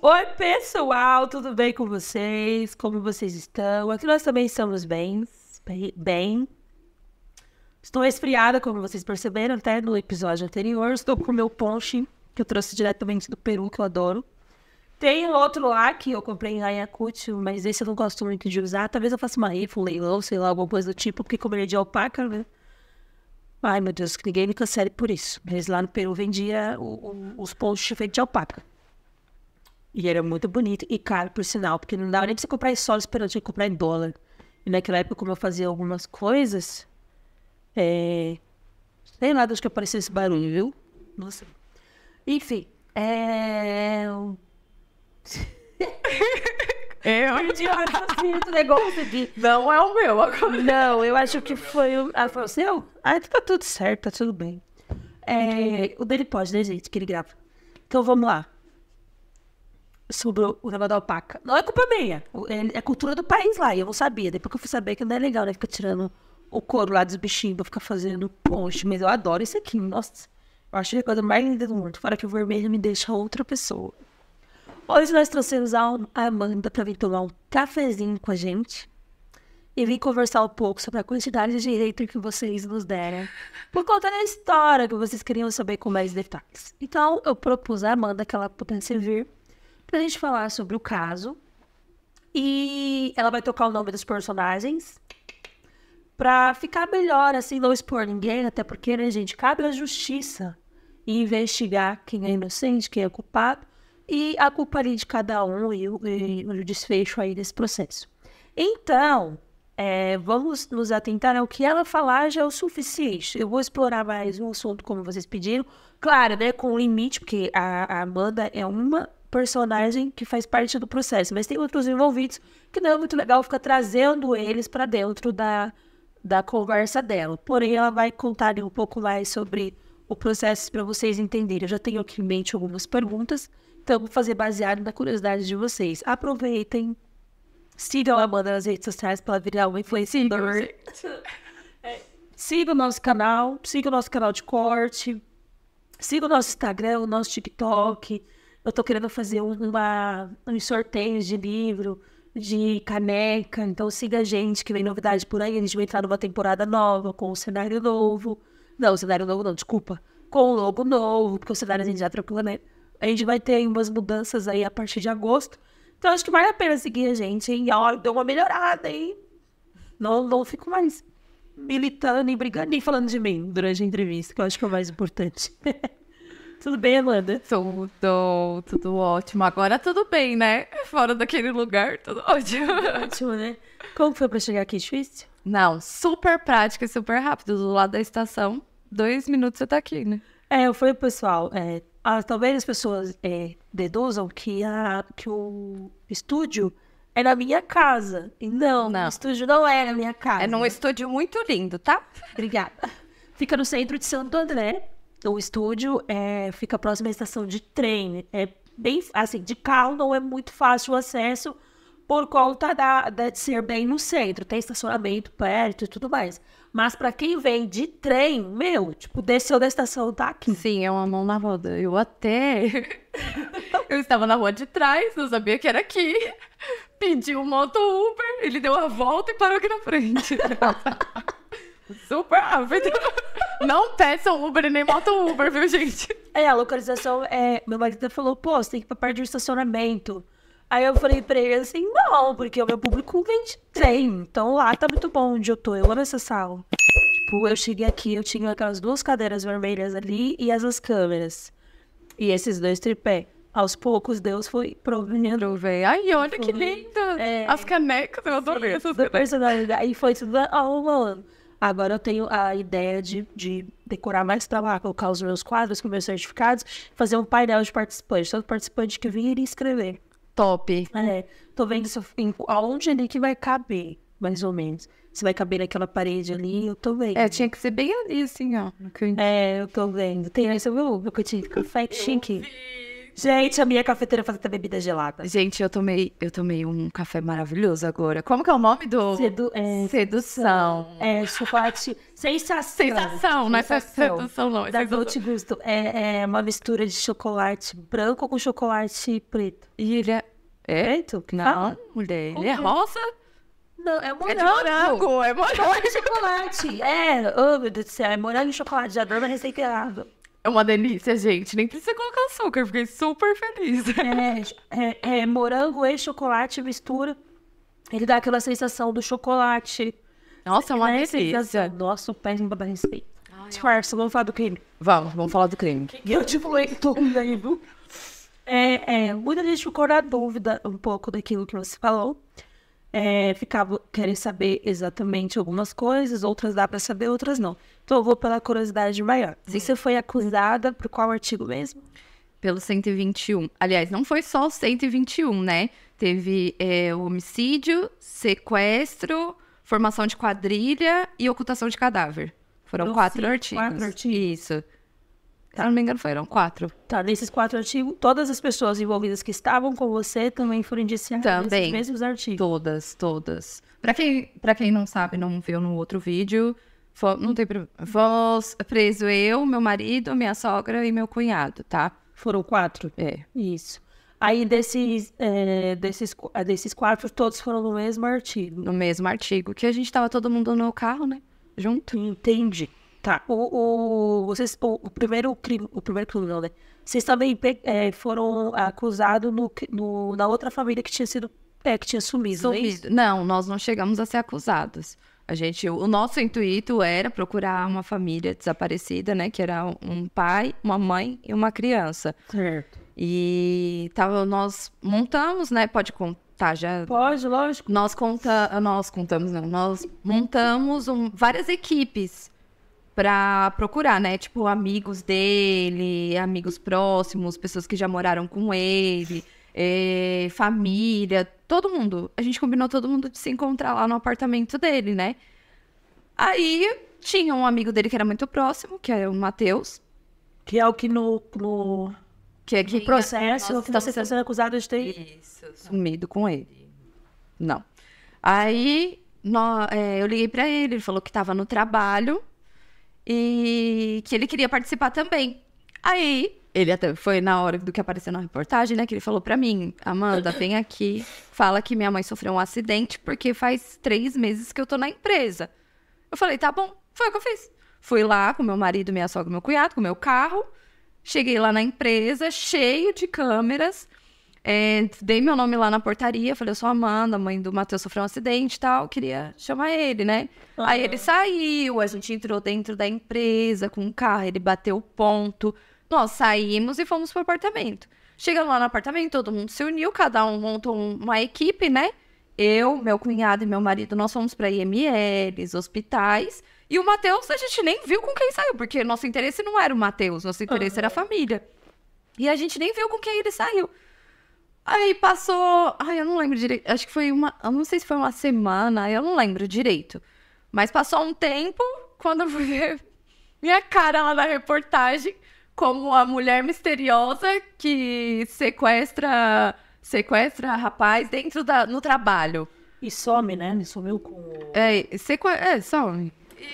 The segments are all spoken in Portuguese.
Oi, pessoal, tudo bem com vocês? Como vocês estão? Aqui nós também estamos bem. Bem. Estou esfriada, como vocês perceberam até no episódio anterior. Estou com o meu ponche, que eu trouxe diretamente do Peru, que eu adoro. Tem outro lá que eu comprei em Ayacucho, mas esse eu não gosto muito de usar. Talvez eu faça uma rifa, um leilão, sei lá, alguma coisa do tipo, porque como ele é de alpaca, né? Ai, meu Deus, que ninguém me cancele por isso. Mas lá no Peru vendia o, o, os ponchos feitos de alpaca. E era muito bonito e caro, por sinal, porque não dava nem pra você comprar em solo esperando tinha comprar em dólar. E naquela época, como eu fazia algumas coisas, é... sei lá, acho que apareceu esse barulho, viu? Nossa. Enfim, é... É perdi o meu. negócio aqui. Não é o meu agora. Não, eu acho que foi o. Ah, foi o seu? Ah, então tá tudo certo, tá tudo bem. É... O dele pode, né, gente? Que ele grava. Então vamos lá sobre o negócio da alpaca. Não é culpa minha. É, é, cultura do país lá. E eu não sabia. Depois que eu fui saber que não é legal, né? Ficar tirando o couro lá dos bichinhos pra ficar fazendo ponche. Mas eu adoro isso aqui. Nossa, eu acho que é a coisa mais linda do mundo. Fora que o vermelho me deixa outra pessoa. Hoje nós trouxemos a Amanda pra vir tomar um cafezinho com a gente. E vim conversar um pouco sobre a quantidade de direito que vocês nos deram. Por conta da história que vocês queriam saber com mais detalhes. Então, eu propus a Amanda que ela pudesse vir pra gente falar sobre o caso. E ela vai tocar o nome dos personagens pra ficar melhor, assim, não expor ninguém, até porque, né, gente, cabe à justiça investigar quem é inocente, quem é culpado e a culpa ali de cada um e o, e o desfecho aí desse processo. Então, é, vamos nos atentar ao que ela falar já é o suficiente. Eu vou explorar mais um assunto como vocês pediram. Claro, né, com limite, porque a, a Amanda é uma personagem que faz parte do processo, mas tem outros envolvidos que não é muito legal ficar trazendo eles para dentro da, da conversa dela. Porém, ela vai contar um pouco mais sobre o processo para vocês entenderem. Eu já tenho aqui em mente algumas perguntas, então vou fazer baseado na curiosidade de vocês. Aproveitem, sigam a Amanda nas redes sociais para virar uma influenciador. É, siga o nosso canal, siga o nosso canal de corte, siga o nosso Instagram, o nosso TikTok eu tô querendo fazer uma, uns sorteios de livro, de caneca. Então siga a gente, que vem novidade por aí. A gente vai entrar numa temporada nova, com um cenário novo. Não, cenário novo não, desculpa. Com um logo novo, porque o cenário a gente já trocou, né? A gente vai ter umas mudanças aí a partir de agosto. Então acho que vale a pena seguir a gente, hein? Ó, deu uma melhorada, hein? Não, não fico mais militando e brigando e falando de mim durante a entrevista, que eu acho que é o mais importante. Tudo bem, Amanda? Tudo, tudo ótimo. Agora tudo bem, né? Fora daquele lugar, tudo ótimo. ótimo, né? Como foi pra chegar aqui? Difícil? Não, super prática e super rápido. Do lado da estação, dois minutos você tá aqui, né? É, eu falei pro pessoal, é, a, talvez as pessoas é, deduzam que, a, que o estúdio é na minha casa. E não, não. o estúdio não é na minha casa. É num estúdio muito lindo, tá? Obrigada. Fica no centro de Santo André, o estúdio é, fica próximo à estação de trem. É bem assim, de carro não é muito fácil o acesso por conta da, da, de ser bem no centro, tem estacionamento perto e tudo mais. Mas para quem vem de trem, meu, tipo, desceu da estação, tá aqui. Sim, é uma mão na roda. Eu até. eu estava na rua de trás, não sabia que era aqui. Pedi um moto Uber, ele deu a volta e parou aqui na frente. Super rápido. Não peçam Uber nem moto Uber, viu, gente? É, a localização é. Meu marido falou, pô, você tem que ir pra perto de um estacionamento. Aí eu falei pra ele assim, não, porque o meu público vem de trem. Então lá tá muito bom onde eu tô. Eu amo essa sala. Tipo, eu cheguei aqui, eu tinha aquelas duas cadeiras vermelhas ali e essas câmeras. E esses dois tripé. Aos poucos, Deus foi provendo. Véio. Ai, olha foi, que linda! É, As canecas, eu adorei sim, essas. Personalidade. E foi tudo ao mano. Agora eu tenho a ideia de, de decorar mais para lá, colocar os meus quadros com meus certificados, fazer um painel de participantes. Todo participante que vir e escrever. Top. É. Tô vendo se eu, aonde ele que vai caber, mais ou menos. Se vai caber naquela parede ali, eu tô vendo. É, tinha que ser bem ali, assim, ó. É, eu tô vendo. Tem aí, você viu o meu cantinho de café? Chique. Vi. Gente, a minha cafeteira faz até bebida gelada. Gente, eu tomei, eu tomei um café maravilhoso agora. Como que é o nome do? Sedu é, sedução. É, chocolate. Sensação. Sensação, não é sedução, não. É da Dolce Gusto. É, é, uma mistura de chocolate branco com chocolate preto. E ele é. É? Preto? Não, ah, mulher. Ele é rosa? Não, é, é morango. É morango, é morango. É chocolate. É, oh meu Deus do céu, é morango e chocolate. Já adoro a receita errada. É uma delícia, gente. Nem precisa colocar açúcar, fiquei super feliz. É, é, é morango e chocolate mistura. Ele dá aquela sensação do chocolate. Nossa, é uma né? delícia. Nossa, o péssimo da receita. Disfarça, vamos falar do crime. Vamos, vamos falar do crime. E eu te falei que tô com É, é, muita gente ficou na dúvida um pouco daquilo que você falou. É, ficava querendo saber exatamente algumas coisas, outras dá para saber, outras não. Então, vou pela curiosidade maior. Sim. Você foi acusada por qual artigo mesmo? Pelo 121. Aliás, não foi só o 121, né? Teve é, homicídio, sequestro, formação de quadrilha e ocultação de cadáver. Foram quatro artigos. Quatro artigos. Isso. Tá. Se não me engano, foram quatro. Tá, nesses quatro artigos, todas as pessoas envolvidas que estavam com você também foram indiciadas também. nesses mesmos artigos. Todas, todas. Para quem, pra quem não sabe, não viu no outro vídeo, não tem problema. preso eu, meu marido, minha sogra e meu cunhado, tá? Foram quatro? É. Isso. Aí desses, é, desses, ah, desses quatro, todos foram no mesmo artigo. No mesmo artigo, que a gente tava todo mundo no carro, né? Junto. Entendi. Tá. O, o, vocês, o, o primeiro crime, o primeiro crime não, né? Vocês também é, foram acusados no, no, na outra família que tinha sido, é, que tinha sumido, sumido. Não, é não, nós não chegamos a ser acusados. A gente, o nosso intuito era procurar uma família desaparecida, né? Que era um pai, uma mãe e uma criança. Certo. E tava, nós montamos, né? Pode contar já. Pode, lógico. Nós, conta, nós contamos, não. Nós montamos um, várias equipes para procurar, né? Tipo, amigos dele, amigos próximos, pessoas que já moraram com ele é, família, todo mundo. A gente combinou todo mundo de se encontrar lá no apartamento dele, né? Aí tinha um amigo dele que era muito próximo, que é o Matheus. Que é o que no. no... Que é que processo nossa, que você está sendo acusado de ter. Isso. Sumido com ele. Não. Aí no, é, eu liguei para ele, ele falou que estava no trabalho e que ele queria participar também. Aí ele até foi na hora do que apareceu na reportagem, né? Que ele falou para mim, Amanda, vem aqui, fala que minha mãe sofreu um acidente porque faz três meses que eu tô na empresa. Eu falei, tá bom, foi o que eu fiz. Fui lá com meu marido, minha sogra, meu cunhado, com meu carro. Cheguei lá na empresa, cheio de câmeras. É, dei meu nome lá na portaria, falei, eu sou Amanda, mãe do Matheus sofreu um acidente e tal, queria chamar ele, né? Uhum. Aí ele saiu, a gente entrou dentro da empresa com o um carro, ele bateu o ponto. Nós saímos e fomos pro apartamento. Chegando lá no apartamento, todo mundo se uniu, cada um montou uma equipe, né? Eu, meu cunhado e meu marido, nós fomos para IMLs, hospitais. E o Matheus, a gente nem viu com quem saiu, porque nosso interesse não era o Matheus, nosso interesse uhum. era a família. E a gente nem viu com quem ele saiu. Aí passou. Ai, eu não lembro direito. Acho que foi uma. Eu não sei se foi uma semana, eu não lembro direito. Mas passou um tempo, quando eu fui ver minha cara lá na reportagem, como a mulher misteriosa que sequestra sequestra rapaz dentro da, no trabalho. E some, né? E sumiu com. É, sequ... é some.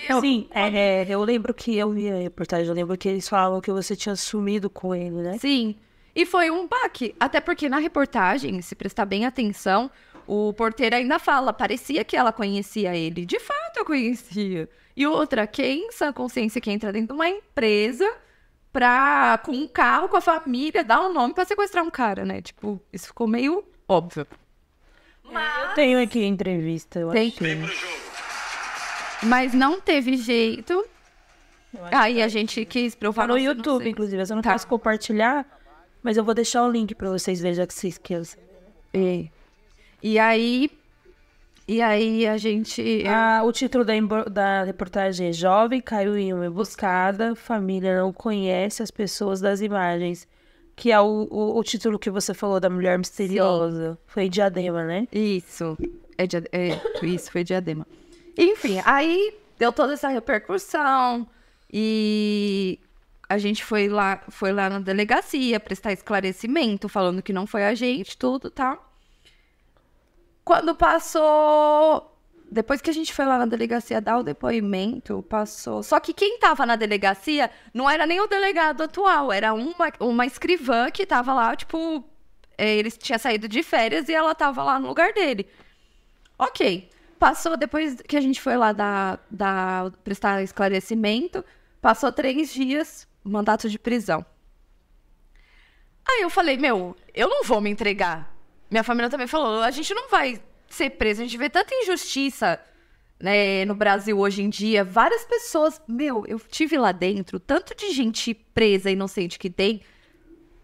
Eu... Sim, é, é, eu lembro que eu vi a reportagem, eu lembro que eles falavam que você tinha sumido com ele, né? Sim. E foi um baque. Até porque na reportagem, se prestar bem atenção, o porteiro ainda fala, parecia que ela conhecia ele. De fato, eu conhecia. E outra, quem sã consciência que entra dentro de uma empresa pra, com um carro, com a família, dar um nome pra sequestrar um cara, né? Tipo, isso ficou meio óbvio. Mas... Eu tenho aqui entrevista, eu Tem. achei. Mas não teve jeito. Aí a é gente quis provar. Tá no YouTube, inclusive. Eu não tá. posso compartilhar, mas eu vou deixar o link pra vocês verem, já que vocês querem. E, e aí, e aí a gente. Ah, o título da, da reportagem é Jovem caiu em uma emboscada, família não conhece as pessoas das imagens. Que é o, o, o título que você falou da mulher misteriosa. Sim. Foi diadema, né? Isso. É, dia, é, isso, foi diadema. Enfim, aí deu toda essa repercussão e a gente foi lá, foi lá na delegacia prestar esclarecimento, falando que não foi a gente, tudo, tá? Quando passou. Depois que a gente foi lá na delegacia dar o depoimento, passou. Só que quem tava na delegacia não era nem o delegado atual, era uma, uma escrivã que tava lá, tipo. Eh, Ele tinha saído de férias e ela tava lá no lugar dele. Ok. Passou, depois que a gente foi lá dar, dar, prestar esclarecimento, passou três dias, mandato de prisão. Aí eu falei, meu, eu não vou me entregar minha família também falou: a gente não vai ser preso, a gente vê tanta injustiça. Né, no Brasil hoje em dia, várias pessoas. Meu, eu tive lá dentro, tanto de gente presa, inocente que tem,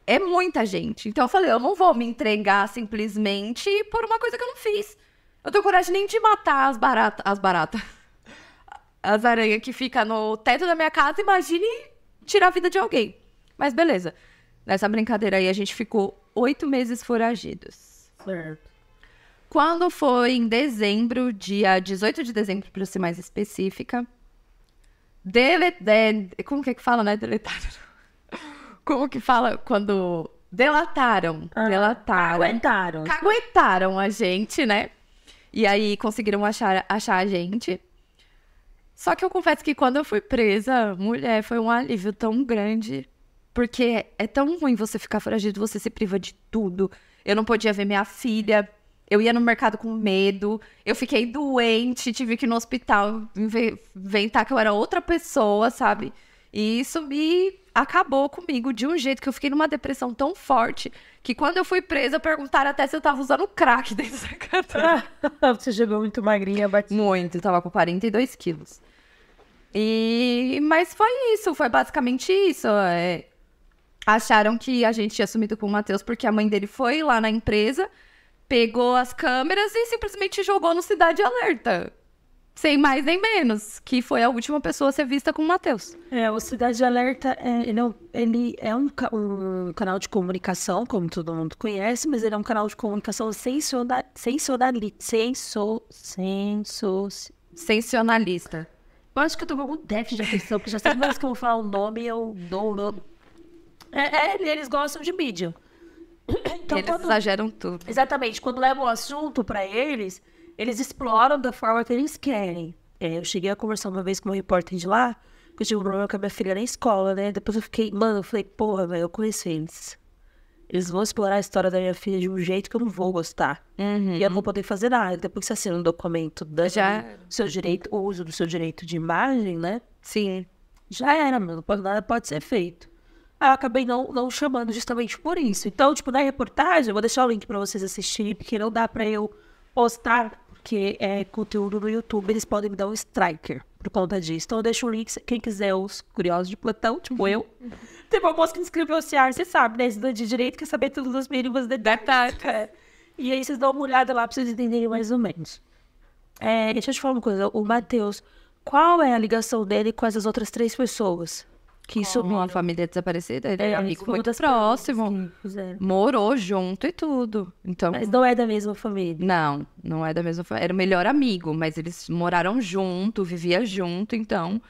é muita gente. Então eu falei, eu não vou me entregar simplesmente por uma coisa que eu não fiz. Eu tenho coragem nem de matar as baratas. As As aranhas que ficam no teto da minha casa, imagine tirar a vida de alguém. Mas beleza. Nessa brincadeira aí, a gente ficou oito meses foragidos. Certo. Quando foi em dezembro, dia 18 de dezembro, para ser mais específica, dele, de, como que é que fala, né? Deletaram. Como que fala quando delataram? Ah, delataram. aguentaram Aguentaram a gente, né? E aí conseguiram achar, achar a gente. Só que eu confesso que quando eu fui presa, mulher, foi um alívio tão grande. Porque é tão ruim você ficar foragido, você se priva de tudo eu não podia ver minha filha, eu ia no mercado com medo, eu fiquei doente, tive que ir no hospital inventar que eu era outra pessoa, sabe? E isso me acabou comigo de um jeito que eu fiquei numa depressão tão forte que quando eu fui presa perguntaram até se eu tava usando crack dentro da cadeia. Você chegou muito magrinha, bati. Muito, eu tava com 42 quilos. E mas foi isso, foi basicamente isso. É, acharam que a gente tinha sumido com o Matheus porque a mãe dele foi lá na empresa, pegou as câmeras e simplesmente jogou no Cidade Alerta. Sem mais nem menos, que foi a última pessoa a ser vista com o Matheus. É, o Cidade Alerta, é, ele, é, ele é um, um, canal de comunicação, como todo mundo conhece, mas ele é um canal de comunicação sensacional, sensacional, sensacional, sensacionalista. Eu acho que eu tô com algum déficit de atenção, porque já sei mais que eu vou falar o nome, eu dou o nome. É, é, eles gostam de mídia. Então, eles quando... exageram tudo. Exatamente. Quando levam o assunto para eles, eles exploram da forma que eles querem. É, eu cheguei a conversar uma vez com um repórter de lá, que eu tive um problema com a minha filha na escola, né? Depois eu fiquei, mano, eu falei, porra, velho, eu conheço eles. Eles vão explorar a história da minha filha de um jeito que eu não vou gostar. Uhum. E eu não vou poder fazer nada. Depois você assina um documento dando já... seu direito, o uso do seu direito de imagem, né? Sim. Já era, mano. Nada pode ser feito eu acabei não, não chamando justamente por isso. Então, tipo, na reportagem, eu vou deixar o link para vocês assistirem, porque não dá para eu postar, porque é conteúdo no YouTube, eles podem me dar um striker por conta disso. Então eu deixo o link, quem quiser, os curiosos de plantão, tipo eu. Tem uma moça que inscreveu o assim, CR, ah, você sabe, né? Estudante de direito quer saber tudo os mínimos detalhes. É. E aí vocês dão uma olhada lá pra vocês entenderem mais ou menos. É, deixa eu te falar uma coisa. O Matheus, qual é a ligação dele com essas outras três pessoas? Que isso, uma família desaparecida, ele é, é amigo muito próximo. É. morou junto e tudo. Então, mas não é da mesma família. Não, não é da mesma família. Era o melhor amigo, mas eles moraram junto, vivia junto, então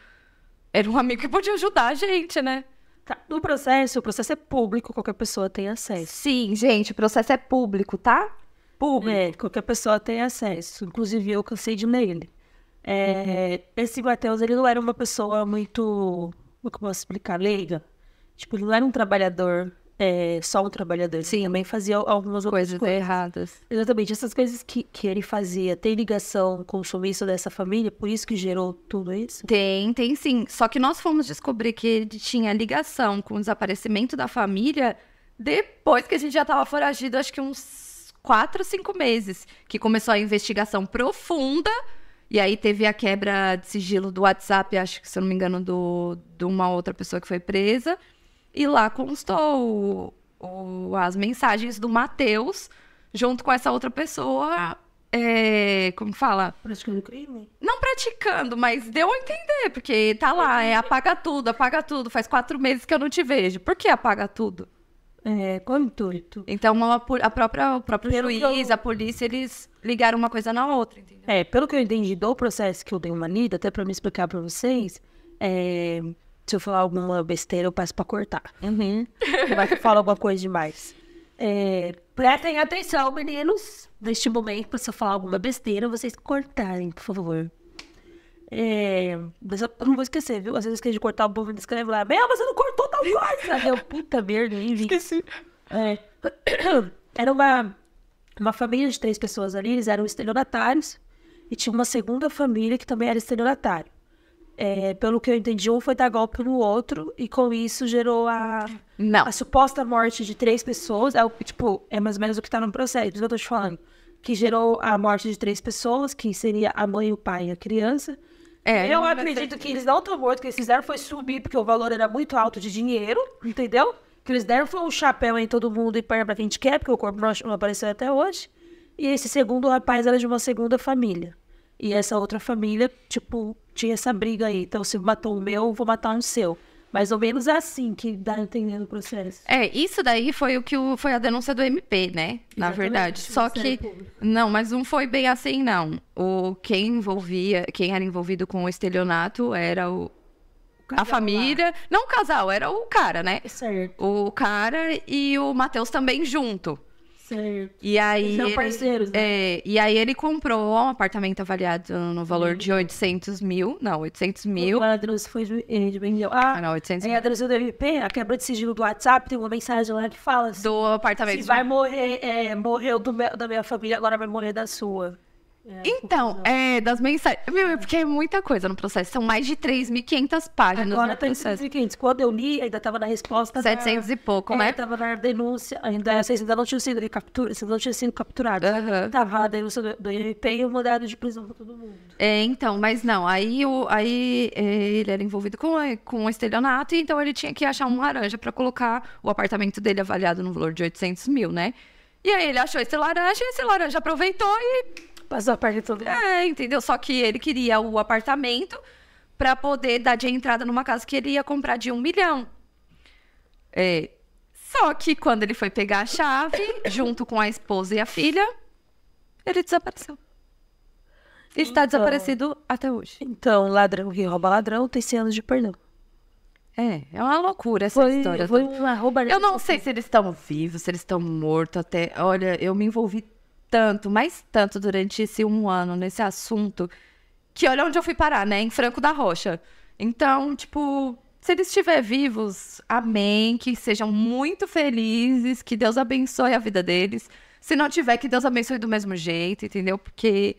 era um amigo que podia ajudar a gente, né? Tá. No processo, o processo é público, qualquer pessoa tem acesso. Sim, gente, o processo é público, tá? Público. É, qualquer pessoa tem acesso. Inclusive, eu cansei de ler ele. É, uhum. Esse Matheus, ele não era uma pessoa muito como que eu posso explicar? Leiga. Tipo, ele não era um trabalhador, é, só um trabalhador. Sim. Ele também fazia algumas coisas, coisas. erradas. Exatamente. Essas coisas que, que ele fazia tem ligação com o sumiço dessa família? Por isso que gerou tudo isso? Tem, tem sim. Só que nós fomos descobrir que ele tinha ligação com o desaparecimento da família depois que a gente já estava foragido, acho que uns quatro, cinco meses. Que começou a investigação profunda e aí teve a quebra de sigilo do WhatsApp, acho que se eu não me engano, do, de uma outra pessoa que foi presa. E lá constou o, o, as mensagens do Matheus junto com essa outra pessoa. É, como fala? Praticando crime? Não praticando, mas deu a entender, porque tá lá, é apaga tudo, apaga tudo. Faz quatro meses que eu não te vejo. Por que apaga tudo? É, com é intuito. Então, a própria, o próprio pelo juiz, eu... a polícia, eles ligaram uma coisa na outra, entendeu? É, pelo que eu entendi do processo que eu dei uma lida, até para me explicar para vocês, é, se eu falar alguma besteira, eu passo para cortar. Uhum. Vai que eu falo alguma coisa demais. É, prestem atenção, meninos, neste momento, se eu falar alguma besteira, vocês cortarem, por favor. É, eu não vou esquecer, viu? Às vezes eu esqueço de cortar o povo e escreve lá, meu, você não cortou corta! Deu puta merda, hein, Vic? Esqueci. É. Era uma, uma família de três pessoas ali, eles eram estelionatários. E tinha uma segunda família que também era estelionatário. É, pelo que eu entendi, um foi dar golpe no outro, e com isso gerou a, não. a suposta morte de três pessoas. É, tipo, é mais ou menos o que tá no processo, é isso que eu tô te falando. Que gerou a morte de três pessoas, que seria a mãe, o pai e a criança. É, eu acredito é que eles não tomaram, o que eles fizeram foi subir, porque o valor era muito alto de dinheiro, entendeu? Que eles deram foi um chapéu em todo mundo e perna pra quem gente quer, porque o corpo não apareceu até hoje. E esse segundo rapaz era de uma segunda família. E essa outra família, tipo, tinha essa briga aí. Então, se matou o meu, vou matar o seu. Mais ou menos é assim que dá entendendo o processo. É, isso daí foi o que o, foi a denúncia do MP, né? Na Exatamente, verdade. Só que. Público. Não, mas não foi bem assim, não. O, quem envolvia, quem era envolvido com o estelionato era o, a família. Lá. Não o casal, era o cara, né? Certo. O cara e o Matheus também junto. Certo. E aí. São parceiros, né? É, e aí ele comprou um apartamento avaliado no valor de 800 uhum. mil. Não, 800 mil. O Andros foi de vendeu. Ah, ah não, 800 mil. É, Andros do MP, a quebra de sigilo do WhatsApp, tem uma mensagem lá que fala. Assim, do apartamento. Se vai morrer, é, morreu do meu, da minha família, agora vai morrer da sua. É, então, é, das mensagens. Meu, é porque é muita coisa no processo. São mais de 3.500 páginas. Agora tem 3.500. Quando eu li, ainda estava na resposta. 700 da... e pouco, é, né? Estava na denúncia. Ainda, é, vocês ainda não tinham sido recapturados. Vocês não tinham sido capturados. Estava uhum. denúncia do, MP e o mandado de prisão para todo mundo. É, então, mas não. Aí, o, aí ele era envolvido com, com um estelionato. E então ele tinha que achar um laranja para colocar o apartamento dele avaliado no valor de 800 mil, né? E aí ele achou esse laranja. E esse laranja aproveitou e Passou a todo mundo. É, entendeu? Só que ele queria o apartamento para poder dar de entrada numa casa que ele ia comprar de um milhão. É. Só que quando ele foi pegar a chave, junto com a esposa e a filha, ele desapareceu. Está então, desaparecido até hoje. Então, ladrão que rouba ladrão tem 100 anos de perdão. É, é uma loucura essa foi, história. Foi uma rouba... Eu não sei se eles estão vivos, se eles estão mortos até. Olha, eu me envolvi tanto, mas tanto durante esse um ano nesse assunto, que olha onde eu fui parar, né? Em Franco da Rocha. Então, tipo, se eles estiverem vivos, amém, que sejam muito felizes, que Deus abençoe a vida deles. Se não tiver, que Deus abençoe do mesmo jeito, entendeu? Porque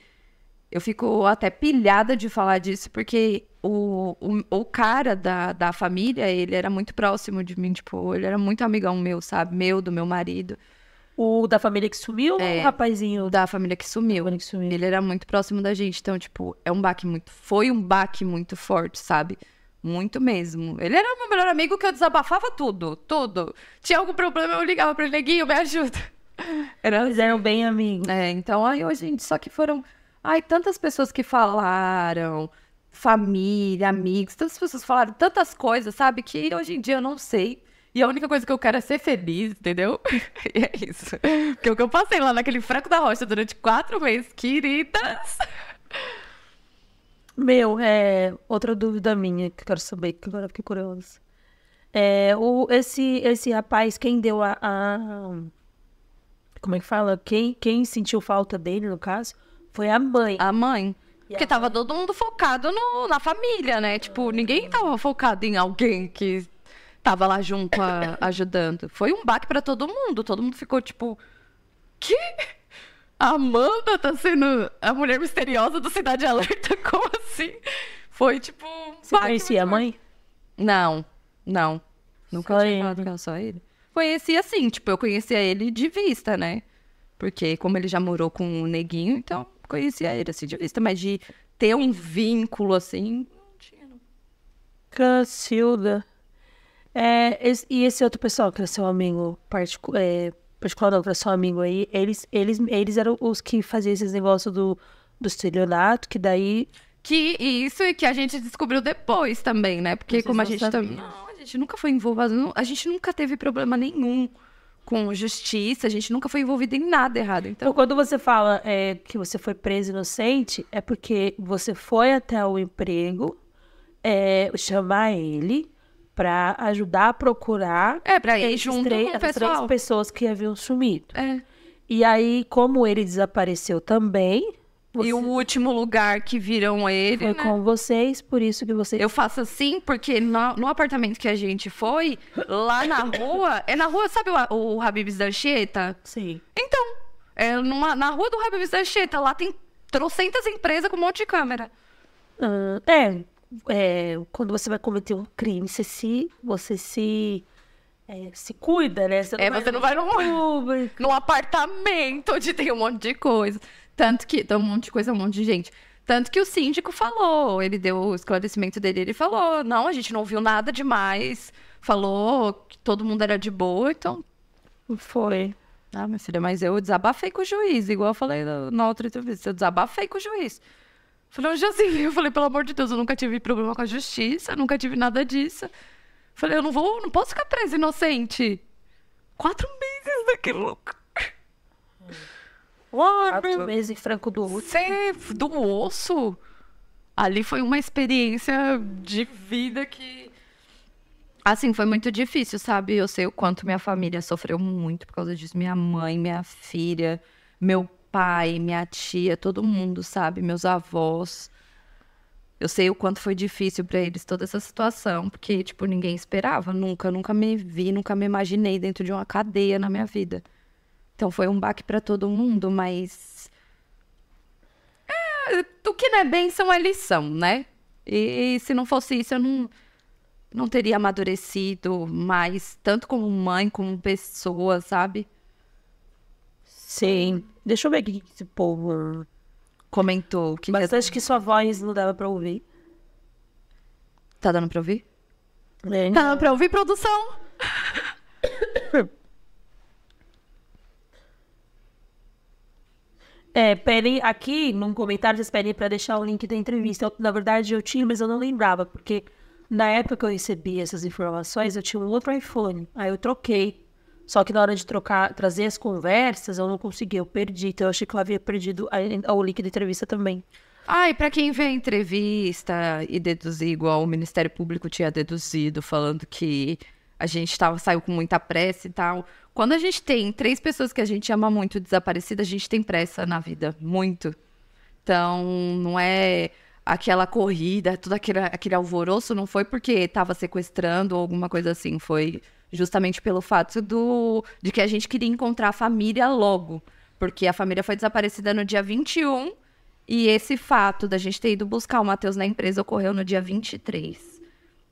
eu fico até pilhada de falar disso, porque o, o, o, cara da, da família, ele era muito próximo de mim, tipo, ele era muito amigão meu, sabe? Meu, do meu marido. O da família que sumiu é, ou o é, rapazinho? Da família que sumiu. Família que sumiu. Ele era muito próximo da gente. Então, tipo, é um baque muito. Foi um baque muito forte, sabe? Muito mesmo. Ele era o meu melhor amigo que eu desabafava tudo, tudo. Tinha algum problema, eu ligava pra ele, neguinho, me ajuda. Era... Eles assim. eram bem amigos. É, então, aí hoje, gente, só que foram... Ai, tantas pessoas que falaram, família, amigos, tantas pessoas falaram tantas coisas, sabe? Que hoje em dia eu não sei e a única coisa que eu quero é ser feliz, entendeu? e é isso. Porque o que eu passei lá naquele Franco da Rocha durante quatro meses, queridas. Meu, é. Outra dúvida minha que eu quero saber, que agora fiquei curiosa. É, o, esse, esse rapaz, quem deu a, a. Como é que fala? Quem, quem sentiu falta dele, no caso, foi a mãe. A mãe. Porque tava todo mundo focado no, na família, né? Tipo, ninguém tava focado em alguém que tava lá junto a, ajudando. Foi um baque para todo mundo. Todo mundo ficou tipo. Que? A Amanda tá sendo a mulher misteriosa do Cidade Alerta? Como assim? Foi tipo. Um Você conhecia a mãe? Não, não. Nunca só tinha ele. falado que só ele. Conhecia assim, tipo, eu conhecia ele de vista, né? Porque como ele já morou com o neguinho, então conhecia ele assim de vista, mas de ter um vínculo assim, Cacilda. É, e esse outro pessoal que era é seu amigo é, particular, não, que era é seu amigo aí, eles, eles, eles eram os que faziam esses negócios do, do estelionato, que daí. Que isso e que a gente descobriu depois também, né? Porque Vocês como a gente também. Não, a gente nunca foi envolvido, a gente nunca teve problema nenhum com justiça, a gente nunca foi envolvido em nada errado. Então, então quando você fala é, que você foi preso inocente, é porque você foi até o emprego é, chamar ele para ajudar a procurar é, pra ir junto três, as três pessoas que haviam sumido. É. E aí, como ele desapareceu também. Você... E o último lugar que viram ele. Foi né? com vocês, por isso que vocês. Eu faço assim, porque no, no apartamento que a gente foi, lá na rua. É na rua, sabe o, o Habibs da Anchieta? Sim. Então, é numa, na rua do Habibs da Anchieta, lá tem trocentas empresas com um monte de câmera. Uh, é, é, quando você vai cometer um crime, você se, você se, é, se cuida, né? Você não é, vai você não vai num, num apartamento onde tem um monte de coisa. Tanto que, tem um monte de coisa, um monte de gente. Tanto que o síndico falou, ele deu o esclarecimento dele, ele falou, não, a gente não ouviu nada demais, falou que todo mundo era de boa, então... Foi. Ah, minha filha, mas eu desabafei com o juiz, igual eu falei na outra entrevista, eu desabafei com o juiz. Falei, hoje assim, eu falei, pelo amor de Deus, eu nunca tive problema com a justiça, nunca tive nada disso. Falei, eu não vou, não posso ficar presa inocente. Quatro meses daquele louco. Quatro meses franco do osso. Sem do osso. Ali foi uma experiência de vida que. Assim, foi muito difícil, sabe? Eu sei o quanto minha família sofreu muito por causa disso. Minha mãe, minha filha, meu pai, minha tia, todo mundo, sabe? Meus avós. Eu sei o quanto foi difícil para eles toda essa situação, porque, tipo, ninguém esperava. Nunca, nunca me vi, nunca me imaginei dentro de uma cadeia na minha vida. Então foi um baque para todo mundo, mas. É, o que não é bênção é lição, né? E, e se não fosse isso, eu não, não teria amadurecido mais, tanto como mãe, como pessoa, sabe? Sim. Deixa eu ver o que esse povo comentou. Que Bastante que, que sua voz não dava pra ouvir. Tá dando pra ouvir? É. Tá então. dando pra ouvir, produção? É, pedem aqui num comentário, vocês pedem pra deixar o link da entrevista. Eu, na verdade, eu tinha, mas eu não lembrava, porque na época que eu recebi essas informações, eu tinha um outro iPhone. Aí eu troquei. Só que na hora de trocar, trazer as conversas, eu não consegui, eu perdi. Então eu achei que eu havia perdido a, o link da entrevista também. Ah, e para quem vê a entrevista e deduzir igual o Ministério Público tinha deduzido, falando que a gente tava, saiu com muita pressa e tal. Quando a gente tem três pessoas que a gente ama muito desaparecidas, a gente tem pressa na vida, muito. Então, não é aquela corrida, todo aquele, aquele alvoroço, não foi porque estava sequestrando ou alguma coisa assim, foi justamente pelo fato do de que a gente queria encontrar a família logo, porque a família foi desaparecida no dia 21 e esse fato da gente ter ido buscar o Matheus na empresa ocorreu no dia 23.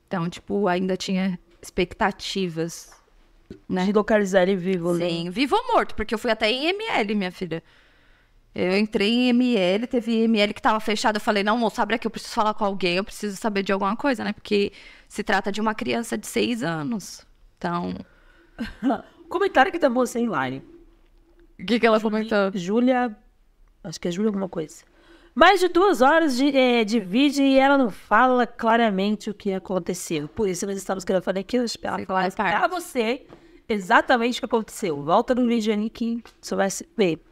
Então, tipo, ainda tinha expectativas. Né? De localizar ele vivo, né? Sim, vivo ou morto, porque eu fui até em ML, minha filha. Eu entrei em ML, teve ML que tava fechado. Eu falei, não, moço, abre aqui, eu preciso falar com alguém, eu preciso saber de alguma coisa, né? Porque se trata de uma criança de seis anos. Então. Comentário aqui da moça live, O que, que ela comentou? Júlia. Acho que é Júlia alguma coisa. Mais de duas horas de, é, de vídeo e ela não fala claramente o que aconteceu. Por isso nós estamos querendo falar aqui, Ela espero falar você exatamente o que aconteceu. Volta no vídeo aí que você vai se ver.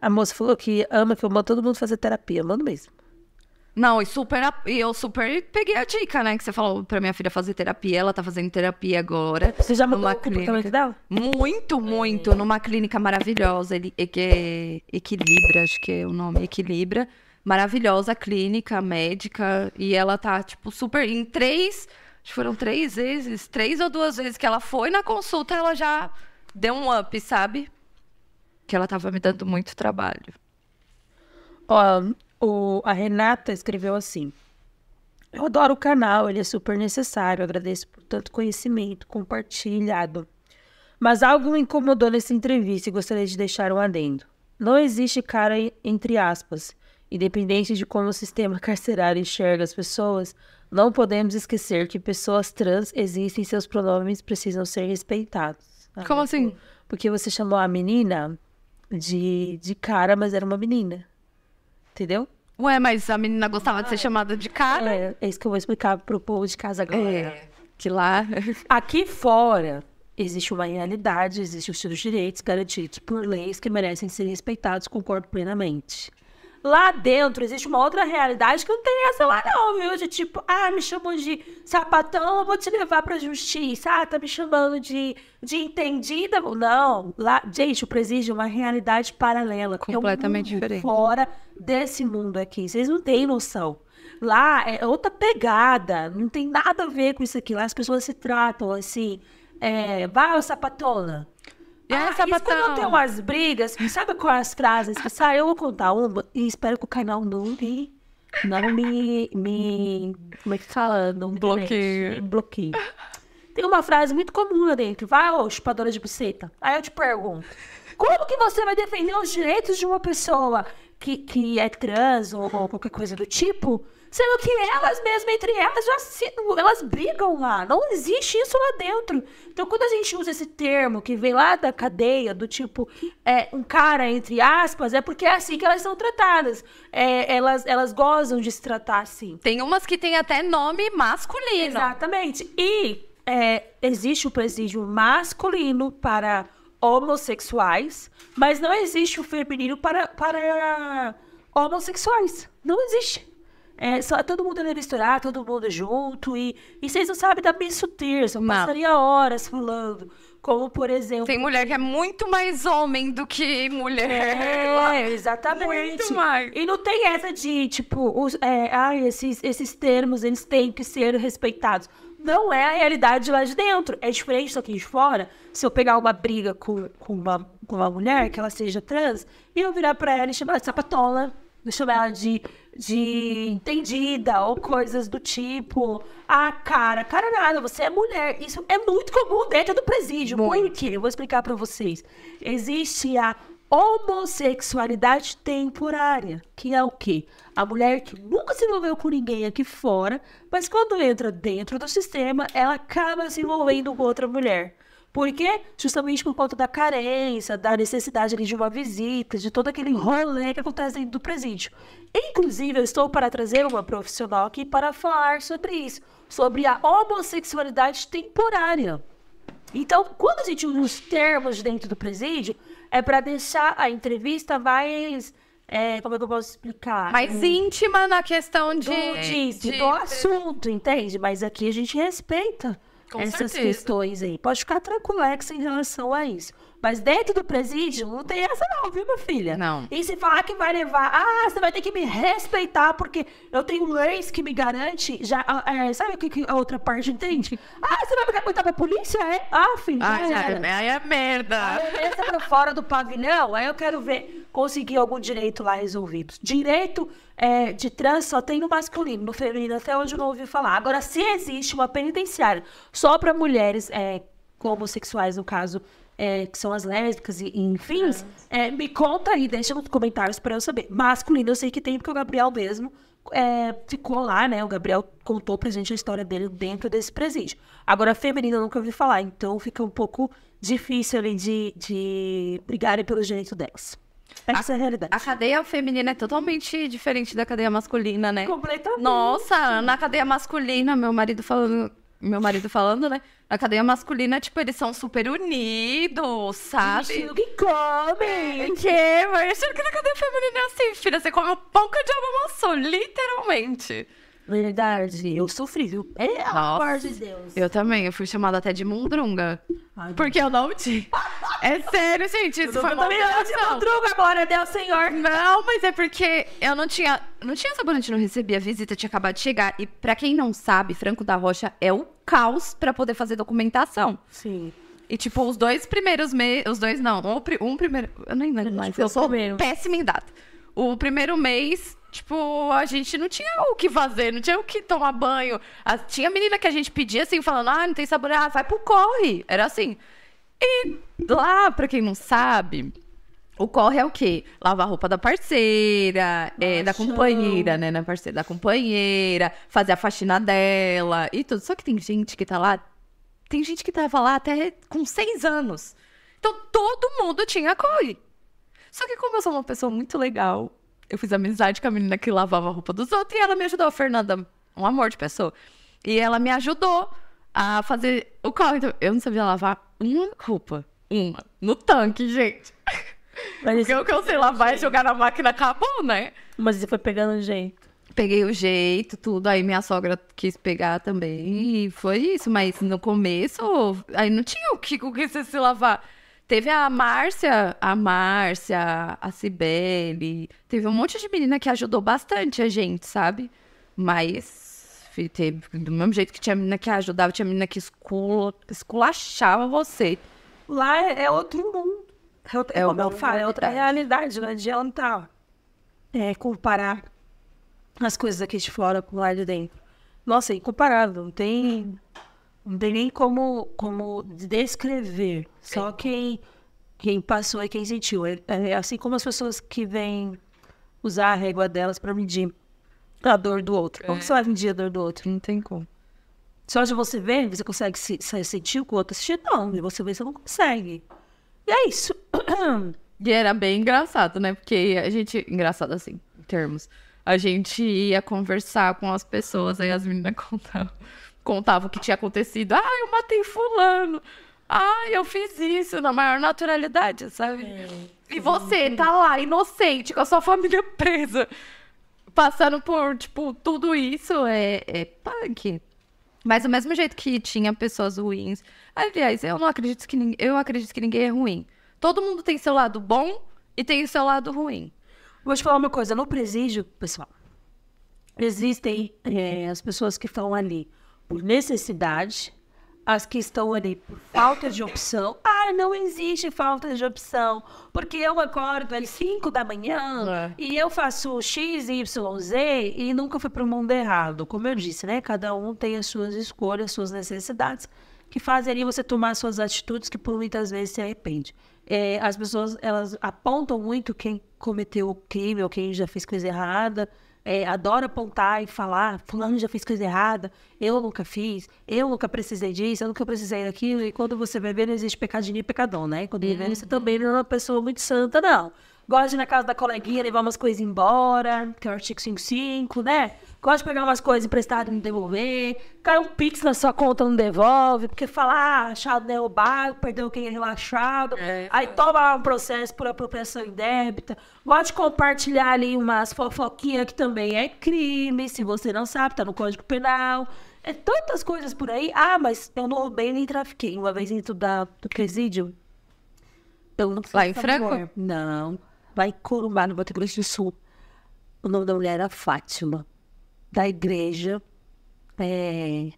A moça falou que ama, que eu mando todo mundo fazer terapia. Eu mando mesmo. Não, e super, e eu super peguei a dica, né? Que você falou pra minha filha fazer terapia, ela tá fazendo terapia agora. Você já mudou o comportamento dela? Muito, muito. É. Numa clínica maravilhosa, ele, que, Equilibra, acho que é o nome, Equilibra. Maravilhosa clínica, médica, e ela tá, tipo, super. Em três, acho que foram três vezes, três ou duas vezes que ela foi na consulta, ela já deu um up, sabe? Que ela tava me dando muito trabalho. Ó, o, a Renata escreveu assim: Eu adoro o canal, ele é super necessário, agradeço por tanto conhecimento compartilhado. Mas algo me incomodou nessa entrevista e gostaria de deixar um adendo. Não existe cara entre aspas. Independente de como o sistema carcerário enxerga as pessoas, não podemos esquecer que pessoas trans existem e seus pronomes precisam ser respeitados. Ah, como assim? Porque você chamou a menina de, de cara, mas era uma menina entendeu? Ué, mas a menina gostava de ser ah, chamada de cara. É, é isso que eu vou explicar pro povo de casa agora. É, que lá. Aqui fora existe uma realidade, existem os seus direitos garantidos por leis que merecem ser respeitados, concordo plenamente lá dentro existe uma outra realidade que não tem essa lá não, viu? De tipo, ah, me chamam de sapatão, eu vou te levar pra justiça. Ah, tá me chamando de, de entendida. Não, lá, gente, o presídio é uma realidade paralela. Completamente é um diferente. Fora desse mundo aqui. Vocês não têm noção. Lá é outra pegada, não tem nada a ver com isso aqui. Lá as pessoas se tratam assim, é, vai, sapatona. É, ah, e aí, ah, sapatão? quando tem umas brigas, sabe quais frases que saem? Eu vou contar uma e espero que o canal não me... Não me... me como é que fala? Não bloqueio. Bloqueio. Tem uma frase muito comum lá dentro. Vai, ô, chupadora de buceta. Aí eu te pergunto. Como que você vai defender os direitos de uma pessoa que, que é trans ou, ou qualquer coisa do tipo Sendo que elas mesmas, entre elas, já se, elas brigam lá. Não existe isso lá dentro. Então, quando a gente usa esse termo que vem lá da cadeia, do tipo, é, um cara, entre aspas, é porque é assim que elas são tratadas. É, elas, elas gozam de se tratar assim. Tem umas que tem até nome masculino. Exatamente. E é, existe o presídio masculino para homossexuais, mas não existe o feminino para, para homossexuais. Não existe. É, só, todo mundo lendo estourar, todo mundo junto. E, e vocês não sabem da isso terça. Eu passaria horas falando. Como, por exemplo. Tem mulher que é muito mais homem do que mulher. É, exatamente. Muito mais. E não tem essa de, tipo, os, é, ah, esses, esses termos, eles têm que ser respeitados. Não é a realidade lá de dentro. É diferente aqui de fora. Se eu pegar uma briga com, com, uma, com uma mulher, que ela seja trans, e eu virar pra ela e chamar de sapatola chama ela de, de entendida ou coisas do tipo. Ah, cara, cara nada, você é mulher. Isso é muito comum dentro do presídio. Muito. Por quê? Eu vou explicar para vocês. Existe a homossexualidade temporária, que é o quê? A mulher que nunca se envolveu com ninguém aqui fora, mas quando entra dentro do sistema, ela acaba se envolvendo com outra mulher. Por quê? Justamente por conta da carência, da necessidade ali, de uma visita, de todo aquele rolê que acontece dentro do presídio. Inclusive, eu estou para trazer uma profissional aqui para falar sobre isso, sobre a homossexualidade temporária. Então, quando a gente usa os termos dentro do presídio, é para deixar a entrevista mais. É, como é que eu posso explicar? Mais é, íntima na questão de do, de, de, de, do assunto, entende? Mas aqui a gente respeita com essas certeza. questões aí. Pode ficar tranquilex em relação a isso. Mas dentro do presídio, não tem essa não, viu, minha filha? Não. E se falar que vai levar, ah, você vai ter que me respeitar, porque eu tenho leis que me garante, já, ah, é, sabe o que, que, a outra parte entende? Ah, você vai me contar pra polícia? É? Ah, filho, ah, já, é merda. Aí é pra fora do pavilhão, aí eu quero ver conseguir algum direito lá resolvido. Direito é, de trans só tem no masculino, no feminino até hoje eu não ouvi falar. Agora, se existe uma penitenciária só para mulheres é, homossexuais, no caso, é, que são as lésbicas e, e enfim, é, me conta aí, deixa nos comentários para eu saber. Masculino eu sei que tem, porque o Gabriel mesmo é, ficou lá, né? O Gabriel contou pra gente a história dele dentro desse presídio. Agora, feminino eu nunca ouvi falar, então fica um pouco difícil ali de, de brigarem pelo direito delas. Essa é a, é a realidade. A cadeia feminina é totalmente diferente da cadeia masculina, né? Completamente. Nossa, na cadeia masculina, meu marido falando. Meu marido falando, né? Na cadeia masculina, tipo, eles são super unidos, sabe? Gente, que comem! É, que, é, mas eu achando que na cadeia feminina é assim, filha. Você come um pouco de almoço, literalmente. Verdade, eu sofri, viu? É, amor de Deus. Eu também, eu fui chamada até de mundrunga. Ai, porque eu não tinha É sério, gente, isso eu foi uma mundrunga, agora Deus, Senhor. Não, mas é porque eu não tinha. Não tinha sabonete, não recebia visita, tinha acabado de chegar. E pra quem não sabe, Franco da Rocha é o caos pra poder fazer documentação. Sim. E, tipo, os dois primeiros meses. Os dois não. Um, um primeiro. Eu nem lembro mais. Eu sou péssima em data. O primeiro mês Tipo, a gente não tinha o que fazer, não tinha o que tomar banho. A, tinha menina que a gente pedia assim, falando, ah, não tem sabor, ah, vai pro corre. Era assim. E lá, pra quem não sabe, o corre é o quê? Lavar a roupa da parceira, é, da companheira, né? Na parceira, da companheira, fazer a faxina dela e tudo. Só que tem gente que tá lá. Tem gente que tava lá até com seis anos. Então todo mundo tinha corre. Só que como eu sou uma pessoa muito legal, eu fiz amizade com a menina que lavava a roupa dos outros e ela me ajudou, a Fernanda, um amor de pessoa. E ela me ajudou a fazer o corre. Então, eu não sabia lavar uma roupa. Uma. No tanque, gente. Mas Porque o que eu sei lavar é jogar na máquina, acabou, né? Mas você foi pegando o jeito. Peguei o jeito, tudo. Aí minha sogra quis pegar também. E foi isso. Mas no começo, aí não tinha o que, o que você se lavar. Teve a Márcia, a Márcia, a Cibele. Teve um monte de menina que ajudou bastante a gente, sabe? Mas teve, do mesmo jeito que tinha menina que ajudava, tinha menina que escula, esculachava você. Lá é, é outro mundo. É, outra, é, é como eu falo, é outra realidade. Não adianta é, comparar as coisas aqui de fora com lá de dentro. Nossa, é incomparável. Não tem não tem nem como, como descrever. Só quem, quem passou e quem sentiu. É, é assim como as pessoas que vêm usar a régua delas para medir a dor do outro. É. Como você vai medir a dor do outro? Não tem como. Só de você ver, você consegue se, se sentir o que o outro tá sentiu? Não, de você ver, você não consegue. E é isso. E era bem engraçado, né? Porque a gente. Engraçado assim, em termos. A gente ia conversar com as pessoas, aí as meninas contavam contava o que tinha acontecido. Ah, eu matei fulano. Ah, eu fiz isso na maior naturalidade, sabe? É, e você tá lá, inocente, com a sua família presa, passando por, tipo, tudo isso é, é punk. Mas do mesmo jeito que tinha pessoas ruins. Aliás, eu não acredito que ninguém. Eu acredito que ninguém é ruim. Todo mundo tem seu lado bom e tem seu lado ruim. Vou te falar uma coisa, no presídio, pessoal, existem é, as pessoas que estão ali por necessidade, as que estão ali por falta de opção. Ah, não existe falta de opção, porque eu acordo às 5 da manhã é. e eu faço X, Y, Z e nunca fui para o mundo errado. Como eu disse, né? Cada um tem as suas escolhas, suas necessidades, que fazem ali você tomar suas atitudes que por muitas vezes se arrepende. É, as pessoas, elas apontam muito quem cometeu o crime ou quem já fez coisa errada, é, adora apontar e falar, fulano já fez coisa errada, eu nunca fiz, eu nunca precisei disso, eu nunca precisei daquilo. E quando você vai ver, não existe pecadinho e pecadão, né? Quando uhum. vê, você também não é uma pessoa muito santa, não. Gosta de ir na casa da coleguinha, levar umas coisas embora, que é o artigo 55, né? Gosta de pegar umas coisas emprestadas e não devolver. Cai um pix na sua conta não devolve, porque falar ah, achado derrubado, né, perdeu quem é relaxado. É. Aí toma um processo por apropriação indébita. Gosta de compartilhar ali umas fofoquinhas que também é crime, se você não sabe, tá no Código Penal. É tantas coisas por aí. Ah, mas eu não roubei nem trafiquei. Uma vez dentro da, do presídio, eu não Lá em tá Franco? Não, lá em Corumbá, no Mato Grosso do Sul. O nome da mulher era Fátima, da igreja. É,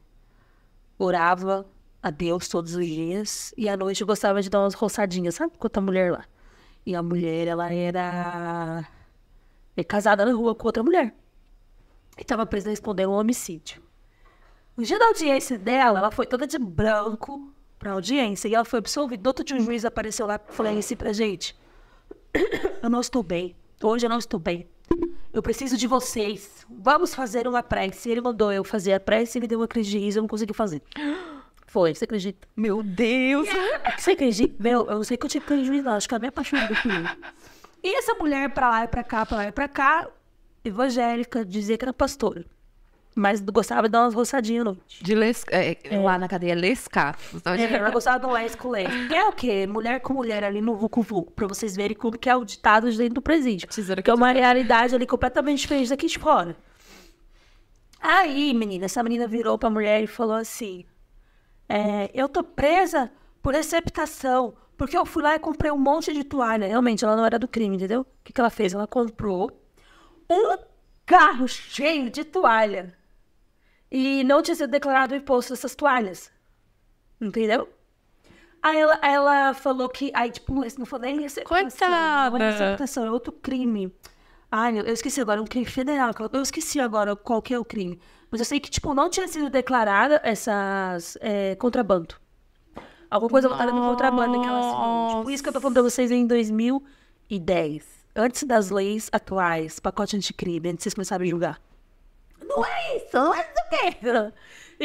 orava a Deus todos os dias e à noite gostava de dar umas roçadinhas, sabe? Com outra mulher lá. E a mulher, ela era é casada na rua com outra mulher. E estava presa respondendo um homicídio. um dia da audiência dela, ela foi toda de branco pra audiência e ela foi absolvida. outro dia, um juiz apareceu lá e falou assim pra gente: Eu não estou bem. Hoje eu não estou bem. Eu preciso de vocês. Vamos fazer uma prece. Ele mandou eu fazer a prece, ele deu uma crise de riso, eu não consegui fazer. Foi, você acredita? Meu Deus! Você acredita? Meu, eu não sei que eu tive crise de riso, acho que ela me apaixonou por E essa mulher pra lá e pra cá, pra lá e pra cá, evangélica, dizia que era pastora. Mas gostava de dar umas roçadinhas à noite. De les... É, é. é. Lá na cadeia, lescar. É, ela gostava do lesco lesco. é o quê? Mulher com mulher ali no Vucu Vucu. Pra vocês verem como que é o ditado de dentro do presídio. que, que é uma realidade ali completamente diferente daqui de fora. Aí, menina, essa menina virou pra mulher e falou assim: é, Eu tô presa por receptação, porque eu fui lá e comprei um monte de toalha. Realmente, ela não era do crime, entendeu? O que, que ela fez? Ela comprou um carro cheio de toalha. E não tinha sido declarado o imposto dessas toalhas. Entendeu? Aí ela, ela falou que. Aí, tipo, isso não foi nem receptação. é receptação, outro crime. Ai, eu esqueci agora, é um crime federal. Eu esqueci agora qual que é o crime. Mas eu sei que, tipo, não tinha sido declarada essas. É, contrabando. Alguma coisa voltada no contrabando que elas. tipo, isso que eu tô falando pra vocês é em 2010. Antes das leis atuais, pacote anticrime, antes vocês começaram a julgar. Não é isso, não é isso que. É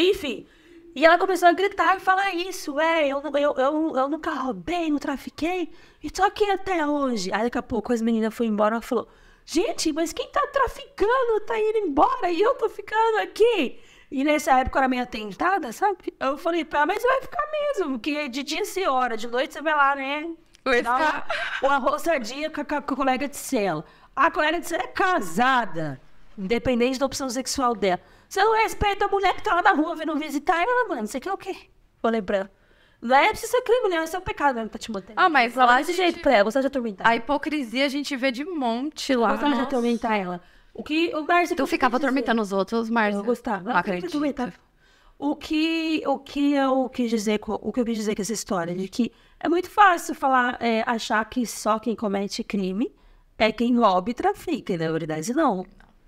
Enfim. E ela começou a gritar e falar isso, é, eu, eu, eu, eu nunca roubei, não trafiquei, e tô aqui até hoje. Aí daqui a pouco as meninas foram embora, ela falou, gente, mas quem tá traficando tá indo embora e eu tô ficando aqui. E nessa época eu era meio atentada, sabe? Eu falei, pá, mas vai ficar mesmo, porque de dia você ora, de noite você vai lá, né? Vai ficar. Uma, uma roçadinha com a, com a colega de cela. A colega de cela é casada. Independente da opção sexual dela. Você não respeita a mulher que tá lá na rua vindo visitar ela, mano. Você quer é o quê? Vou lembrando. Não é preciso ser crime, não Isso é um pecado mesmo pra tá te manter. Ah, mas lá. desse gente... jeito pra ela, você já atormentar. A hipocrisia a gente vê de monte lá. Você já atormentar ela. O que o Marcio. Tu ficava atormentando os outros, Marcio. Eu gostava. Não, acredito. O que, o que eu quis dizer, o que eu quis dizer com essa história de que é muito fácil falar, é, achar que só quem comete crime é quem lobby e trafica, na verdade não.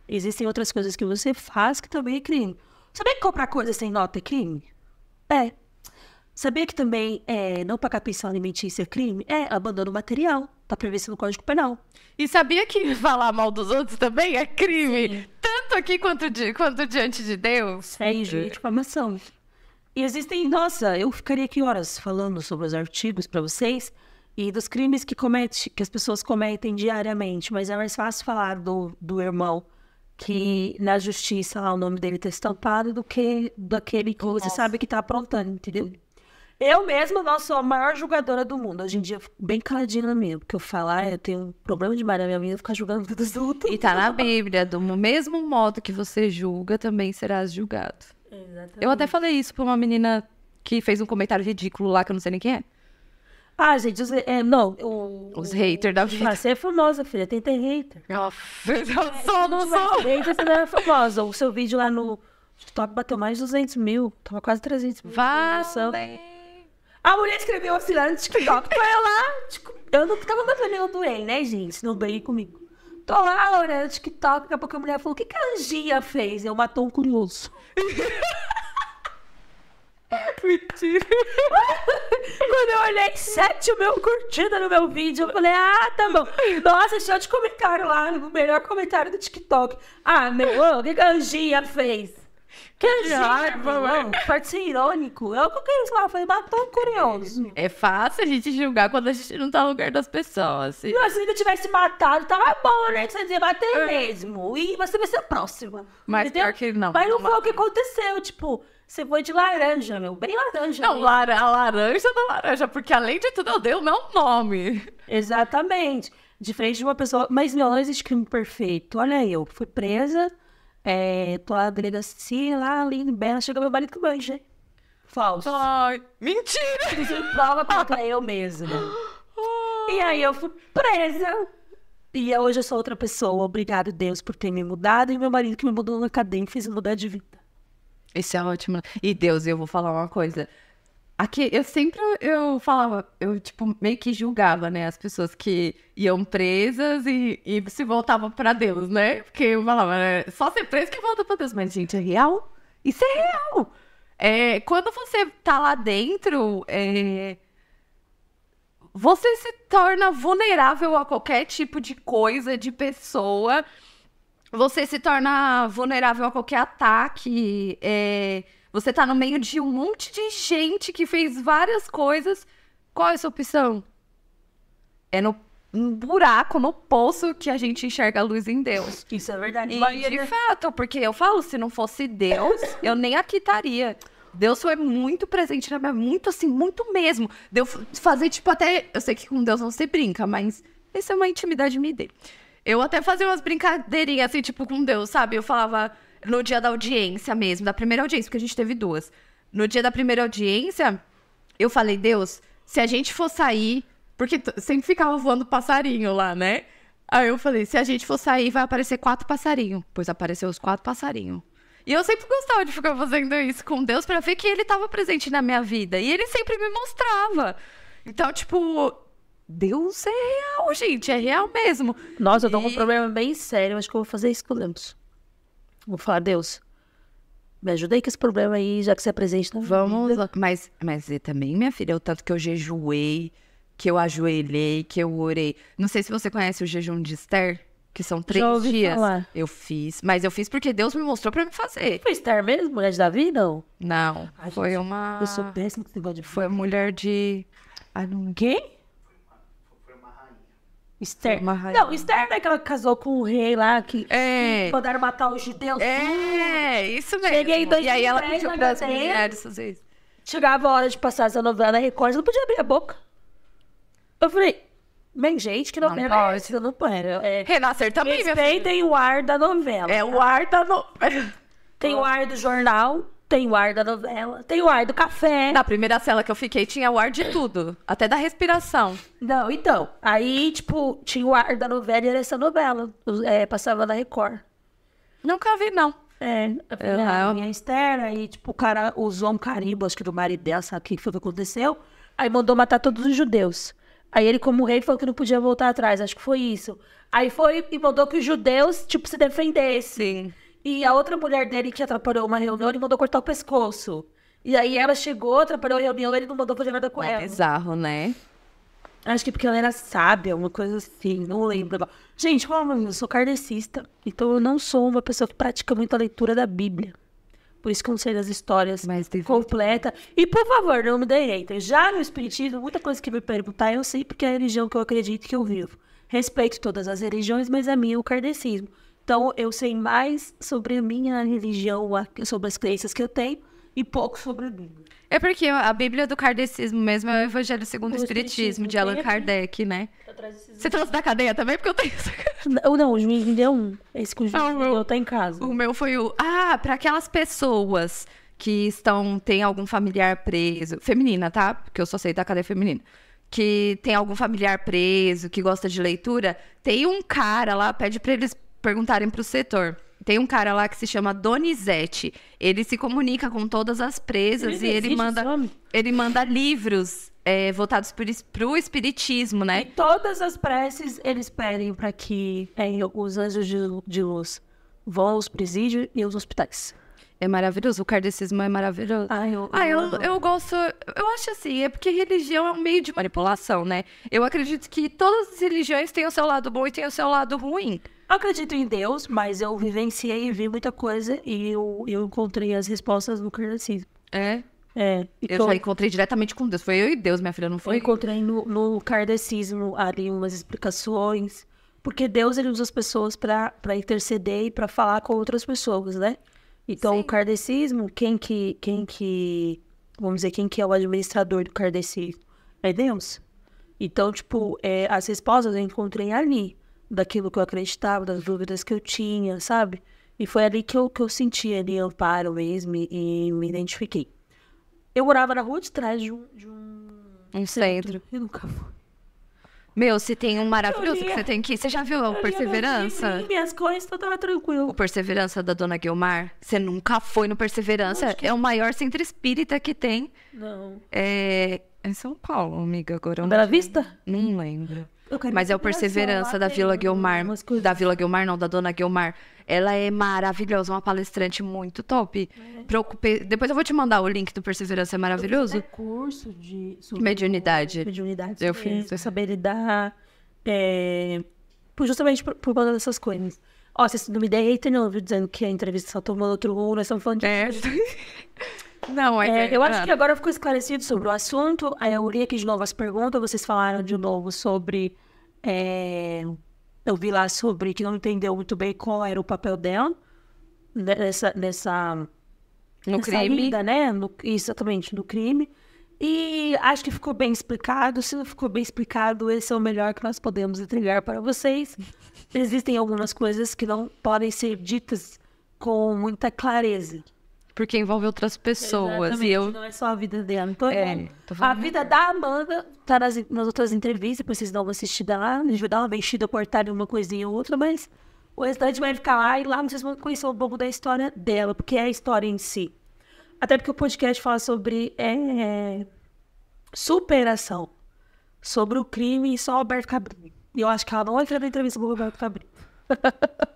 Existem outras coisas que você faz que também é crime. Sabia que comprar coisa sem nota é crime? É. Sabia que também é, não pagar pensão alimentícia é crime? É, abandono material. Tá previsto no Código Penal. E sabia que falar mal dos outros também é crime? Sim. Tanto aqui quanto, quanto diante de Deus? É injúria e difamação. E existem, nossa, eu ficaria aqui horas falando sobre os artigos para vocês e dos crimes que comete, que as pessoas cometem diariamente, mas é mais fácil falar do, do irmão que na justiça lá o nome dele está estampado do que daquele que você sabe que está aprontando, entendeu? Eu mesma não sou a maior julgadora do mundo. Hoje em dia eu fico bem caladinha mesmo, porque eu falar, eu tenho um problema de na minha vida, ficar julgando tudo E tá na Bíblia, do mesmo modo que você julga, também serás julgado. Exatamente. Eu até falei isso pra uma menina que fez um comentário ridículo lá, que eu não sei nem quem é. Ah, gente, os, é, não. O, os haters da vida. Você é famosa, filha. Tem ter hater. Nossa, eu é, sou, não sou. Hater, você não é famosa. O seu vídeo lá no TikTok bateu mais de 200 mil. Tava quase 300 mil. Vá, A mulher escreveu assim lá no TikTok. foi lá. Tipo, eu não tava batendo nenhum do ele, né, gente? Não bem comigo. Tô lá, Laura, no TikTok. Daqui a pouco a mulher falou: o que, que a Angia fez? Eu matou um curioso. Mentira. Quando eu olhei 7 mil curtidas no meu vídeo, eu falei, ah, tá bom. Nossa, cheio de comentário lá, no melhor comentário do TikTok. Ah, meu, o que Ganjinha fez? Que Anjinha, pode ser irônico. É eu coloquei isso lá, foi falei, tão curioso. É fácil a gente julgar quando a gente não tá no lugar das pessoas. Se... Nossa, se ainda tivesse matado, tava bom, né? Você dizia, matei é. mesmo. E você vai ser a próxima. Mas entendeu? pior que não. Mas não foi o que aconteceu, tipo... Você foi de laranja, meu. Bem laranja. Não, a laranja da laranja, porque além de tudo eu dei o meu nome. Exatamente. Diferente de uma pessoa. Mas, meu, não existe crime perfeito. Olha, eu fui presa, é, tô na delegacia lá, ali bela, chega meu marido com manja. Falso. Ai, mentira! Isso prova contra eu mesma. E aí eu fui presa. E hoje eu sou outra pessoa. Obrigado, Deus, por ter me mudado. E meu marido que me mudou na cadeia e fez mudar de vida. Isso é ótimo. E Deus, eu vou falar uma coisa. Aqui, eu sempre eu falava, eu tipo, meio que julgava, né? As pessoas que iam presas e, e se voltavam para Deus, né? Porque eu falava, né? só ser preso que volta para Deus. Mas, gente, é real? Isso é real! É, quando você tá lá dentro, é, você se torna vulnerável a qualquer tipo de coisa, de pessoa. Você se torna vulnerável a qualquer ataque. É... Você tá no meio de um monte de gente que fez várias coisas. Qual é a sua opção? É no um buraco no poço que a gente enxerga a luz em Deus. Isso é verdade. E de fato, porque eu falo, se não fosse Deus, eu nem aqui estaria. Deus foi muito presente na minha muito assim, muito mesmo. Deu fazer tipo até, eu sei que com Deus não se brinca, mas essa é uma intimidade me dele. Eu até fazia umas brincadeirinhas assim, tipo, com Deus, sabe? Eu falava no dia da audiência mesmo, da primeira audiência, porque a gente teve duas. No dia da primeira audiência, eu falei, Deus, se a gente for sair. Porque sempre ficava voando passarinho lá, né? Aí eu falei, se a gente for sair, vai aparecer quatro passarinhos. Pois apareceu os quatro passarinhos. E eu sempre gostava de ficar fazendo isso com Deus para ver que ele estava presente na minha vida. E ele sempre me mostrava. Então, tipo, Deus é real, gente, é real mesmo. Nossa, eu tô com um problema bem sério, acho que eu vou fazer isso com Lemos. Vou falar, Deus, me ajuda aí com esse problema aí, já que você é presente na Vamos vida. lá. Mas, mas também, minha filha, é o tanto que eu jejuei, que eu ajoelhei, que eu orei. Não sei se você conhece o jejum de Esther, que são três dias. Falar. Eu fiz, mas eu fiz porque Deus me mostrou pra me fazer. Foi Esther mesmo, mulher de Davi, não? Não, foi gente, uma... Eu sou péssima que você gosta de... Foi mulher de... Ah, ninguém. Esther. Não, Esther é que ela casou com o rei lá que, é. mandaram matar os judeus. É, isso mesmo. Cheguei em 2010, e aí ela pediu para as mulheres fazer isso. Chegava a hora de passar essa novela na Record, não podia abrir a boca. Eu falei, bem, gente, que novela não é essa? Não pode. É, Renascer também, Respeitem o ar da novela. É, tá? o ar da novela. Tem o ar do jornal, tem o ar da novela, tem o ar do café. Na primeira cela que eu fiquei tinha o ar de tudo, até da respiração. Não, então. Aí, tipo, tinha o ar da novela e era essa novela. É, passava na Record. Nunca vi, não. É, a ah, minha externa, aí, tipo, o cara usou um carimbo, acho que do marido dela, sabe o que foi que aconteceu? Aí mandou matar todos os judeus. Aí ele, como rei, falou que não podia voltar atrás, acho que foi isso. Aí foi e mandou que os judeus, tipo, se defendessem. Sim. E a outra mulher dele que atrapalhou uma reunião, ele mandou cortar o pescoço. E aí ela chegou, atrapalhou a reunião, ele não mandou fazer nada com é ela. É bizarro, né? Acho que porque ela era sábia, uma coisa assim, não lembro. Gente, eu sou kardecista, então eu não sou uma pessoa que pratica muito a leitura da Bíblia. Por isso que eu não sei das histórias Mas completa. E, por favor, não me deietem. Já no Espiritismo, muita coisa que me perguntar, eu sei porque é a religião que eu acredito que eu vivo. Respeito todas as religiões, mas a é minha é o kardecismo. Então, eu sei mais sobre a minha religião, sobre as crenças que eu tenho, e pouco sobre a Bíblia. É porque a Bíblia do kardecismo mesmo é o Evangelho segundo o Espiritismo, de Allan Kardec, né? Tá Você trouxe da cadeia também? Porque eu tenho essa Não, não o juiz me deu um. É esse que o juiz ah, meu, tá em casa. O meu foi o. Ah, para aquelas pessoas que estão. tem algum familiar preso. Feminina, tá? Porque eu só sei da cadeia feminina. Que tem algum familiar preso, que gosta de leitura, tem um cara lá, pede pra eles perguntarem para o setor. Tem um cara lá que se chama Donizete. Ele se comunica com todas as presas ele e ele manda, ele manda livros é, voltados para o espiritismo, né? E todas as preces eles pedem para que é, os anjos de, de luz vão aos presídios e aos hospitais. É maravilhoso, o cardecismo é maravilhoso. Ah, eu, eu, ah, eu, eu, gosto. Eu acho assim, é porque religião é um meio de manipulação, né? Eu acredito que todas as religiões têm o seu lado bom e têm o seu lado ruim. Eu acredito em Deus, mas eu vivenciei e vi muita coisa e eu, eu encontrei as respostas no cardecismo. É? É. eu tô... já encontrei diretamente com Deus. Foi eu e Deus, minha filha, não foi? Eu encontrei no, no cardecismo ali umas explicações. Porque Deus ele usa as pessoas para interceder e para falar com outras pessoas, né? Então, Sim. o cardecismo, quem que, quem que, vamos dizer, quem que é o administrador do cardecismo? É Deus. Então, tipo, é, as respostas eu encontrei ali daquilo que eu acreditava, das dúvidas que eu tinha, sabe? E foi ali que eu, que eu senti ali amparo mesmo e, e me identifiquei. Eu morava na rua de trás de um. De um, um centro. Eu nunca fui. Meu, se tem um maravilhoso que você tem aqui. Você já viu o Perseverança? Lia, minhas coisas, então tava tranquilo. O Perseverança da Dona Guilmar. Você nunca foi no Perseverança. Que... É o maior centro espírita que tem. Não. É, é em São Paulo, amiga. Agora. Bela Vista? Não lembro. Mas é o Perseverança da Vila Guilmar. Da Vila Guilmar, não, da Dona Guilmar. Ela é maravilhosa, uma palestrante muito top. É. Preocupe... Depois eu vou te mandar o link do Perseverança, é maravilhoso. É curso de... Sobre... Mediunidade. Mediunidade. Eu fiz. É, saber lidar... É... Justamente por, por conta dessas coisas. Ó, vocês não me deem não, viu? Dizendo que a entrevista só tomou aquilo, nós estamos falando de... É. Não, é, é eu acho que ah. agora ficou esclarecido sobre o assunto. Aí eu li aqui de novo as perguntas, vocês falaram de novo sobre. É, eu vi lá sobre que não entendeu muito bem qual era o papel dela nessa. nessa no nessa crime. Vida, né? No, exatamente, no crime. E acho que ficou bem explicado. Se não ficou bem explicado, esse é o melhor que nós podemos entregar para vocês. Existem algumas coisas que não podem ser ditas com muita clareza porque envolve outras pessoas. E eu... Não é só a vida dela. Então, é, é a vida da Amanda tá nas, nas outras entrevistas, vocês dão uma assistida lá, a gente vai dar uma vestida, cortar uma coisinha ou outra, mas o restante vai ficar lá e lá vocês vão conhecer um pouco da história dela, porque é a história em si. Até porque o podcast fala sobre é, é, superação, sobre o crime e só o Alberto Cabrini. E eu acho que ela não entra na entrevista com o Alberto Cabrini.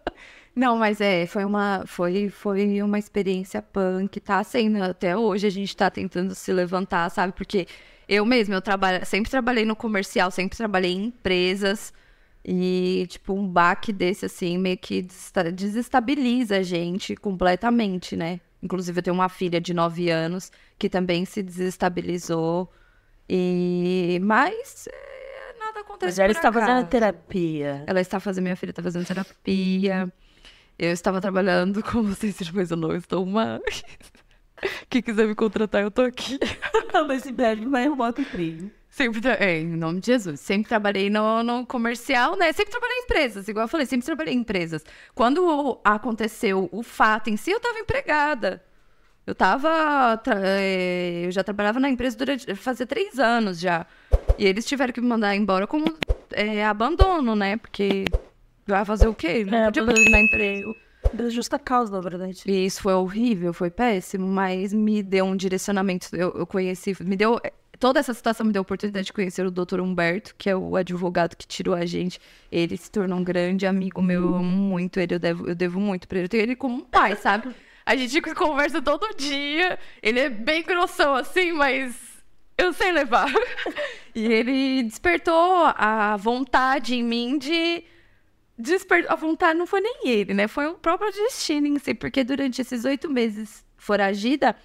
Não, mas é, foi uma, foi, foi uma experiência punk, tá sendo até hoje a gente tá tentando se levantar, sabe? Porque eu mesma, eu trabalho, sempre trabalhei no comercial, sempre trabalhei em empresas e tipo um baque desse assim meio que desestabiliza a gente completamente, né? Inclusive eu tenho uma filha de 9 anos que também se desestabilizou e mas é, nada acontece. Mas ela está acaso. fazendo terapia. Ela está fazendo, minha filha está fazendo terapia. Eu estava trabalhando com vocês, mas eu não estou mais. Quem quiser me contratar, eu tô aqui. Mas em breve vai arrumar outro crime. Sempre, é, em nome de Jesus, sempre trabalhei no, no, comercial, né? Sempre trabalhei em empresas, igual eu falei, sempre trabalhei em empresas. Quando aconteceu o fato em si, eu estava empregada. Eu tava. É, eu já trabalhava na empresa durante. fazia três anos já. E eles tiveram que me mandar embora como é, abandono, né? Porque Vai fazer o quê? Não é, podia perder emprego. Da justa causa, na verdade. E isso foi horrível, foi péssimo, mas me deu um direcionamento. Eu, eu conheci, me deu. Eh, toda essa situação me deu a oportunidade de conhecer o doutor Humberto, que é o advogado que tirou a gente. Ele se tornou um grande amigo meu, eu amo muito ele, eu devo, eu devo muito pra ele. Eu tenho ele como um pai, sabe? A gente conversa todo dia. Ele é bem grossão assim, mas eu sei levar. e ele despertou a vontade em mim de despertou. A vontade não foi nem ele, né? Foi o próprio destino em si, porque durante esses oito meses foragida,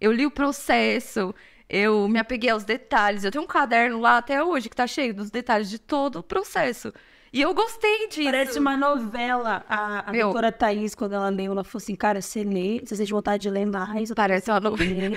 eu li o processo, eu me apeguei aos detalhes. Eu tenho um caderno lá até hoje que tá cheio dos detalhes de todo o processo. E eu gostei disso. Parece uma novela. A, a Meu, doutora Thaís, quando ela leu, ela falou assim: Cara, você lê, você sente vontade de ler mais. Parece uma novela.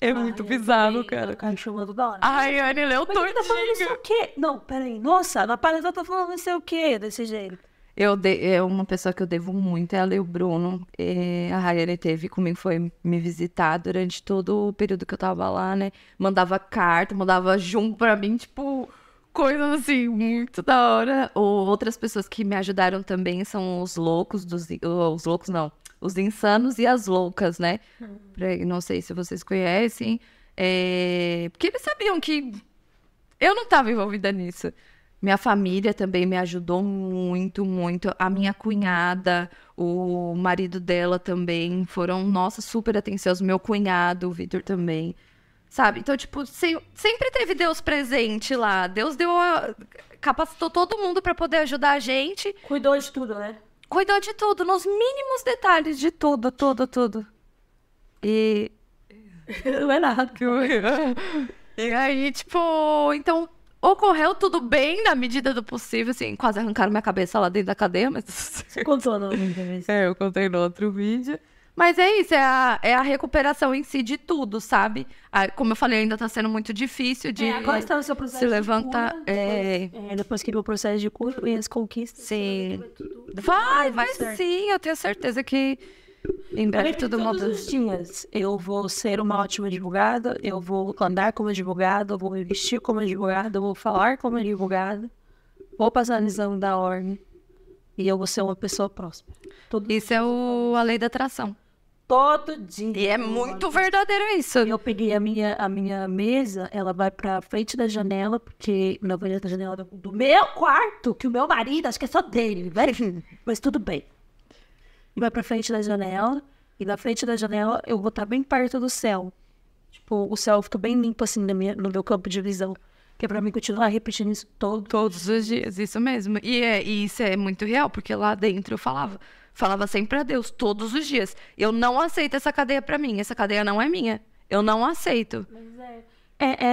É Ai, muito bizarro, também, cara. Cara chamando é da hora. Ai, Anne, leu todo. Tá falando não sei o quê. Não, peraí. Nossa, na palestra tô tá falando não sei o quê desse jeito. Eu de... é uma pessoa que eu devo muito, ela é e o Bruno. E é, a Rayane teve comigo, foi me visitar durante todo o período que eu tava lá, né? Mandava carta, mandava junto pra mim, tipo, coisas assim, muito da hora. Ou outras pessoas que me ajudaram também são os loucos dos. Os loucos não. Os Insanos e as Loucas, né? Uhum. Não sei se vocês conhecem. É... Porque eles sabiam que eu não estava envolvida nisso. Minha família também me ajudou muito, muito. A minha uhum. cunhada, o marido dela também foram, nossa, super atenciosos. Meu cunhado, o Vitor também. Sabe? Então, tipo, se... sempre teve Deus presente lá. Deus deu. A... capacitou todo mundo para poder ajudar a gente. Cuidou de tudo, né? cuidou de tudo, nos mínimos detalhes de tudo, tudo, tudo. E. Não é nada. e aí, tipo, então ocorreu tudo bem na medida do possível, assim, quase arrancaram minha cabeça lá dentro da cadeia, mas. Você contou no outro vídeo. É, eu contei no outro vídeo. Mas é isso, é a, é a recuperação em si de tudo, sabe? A, como eu falei, ainda está sendo muito difícil de é, agora está no seu processo se levantar. De cura, é... é... depois que o processo de cura e as conquistas. Sim. Né, vai, vai, vai sim, eu tenho certeza que em breve Porque todo mundo. os dias eu vou ser uma ótima advogada, eu vou andar como advogada, eu vou vestir como advogada, eu vou falar como advogada, vou passar no exame da ordem e eu vou ser uma pessoa próspera. Isso é o... a lei da atração todo dia. E é muito verdadeiro isso. Eu peguei a minha, a minha mesa, ela vai pra frente da janela, porque na frente da janela do meu quarto, que o meu marido, acho que é só dele, velho. Né? Mas tudo bem. E vai pra frente da janela, e na frente da janela eu vou estar tá bem perto do céu. Tipo, o céu fica bem limpo assim no meu, no meu campo de visão. Que é pra mim continuar repetindo isso todo. todos os dias, isso mesmo. E, é, e isso é muito real, porque lá dentro eu falava falava sempre a Deus, todos os dias. Eu não aceito essa cadeia para mim, essa cadeia não é minha. Eu não aceito. Mas é. é,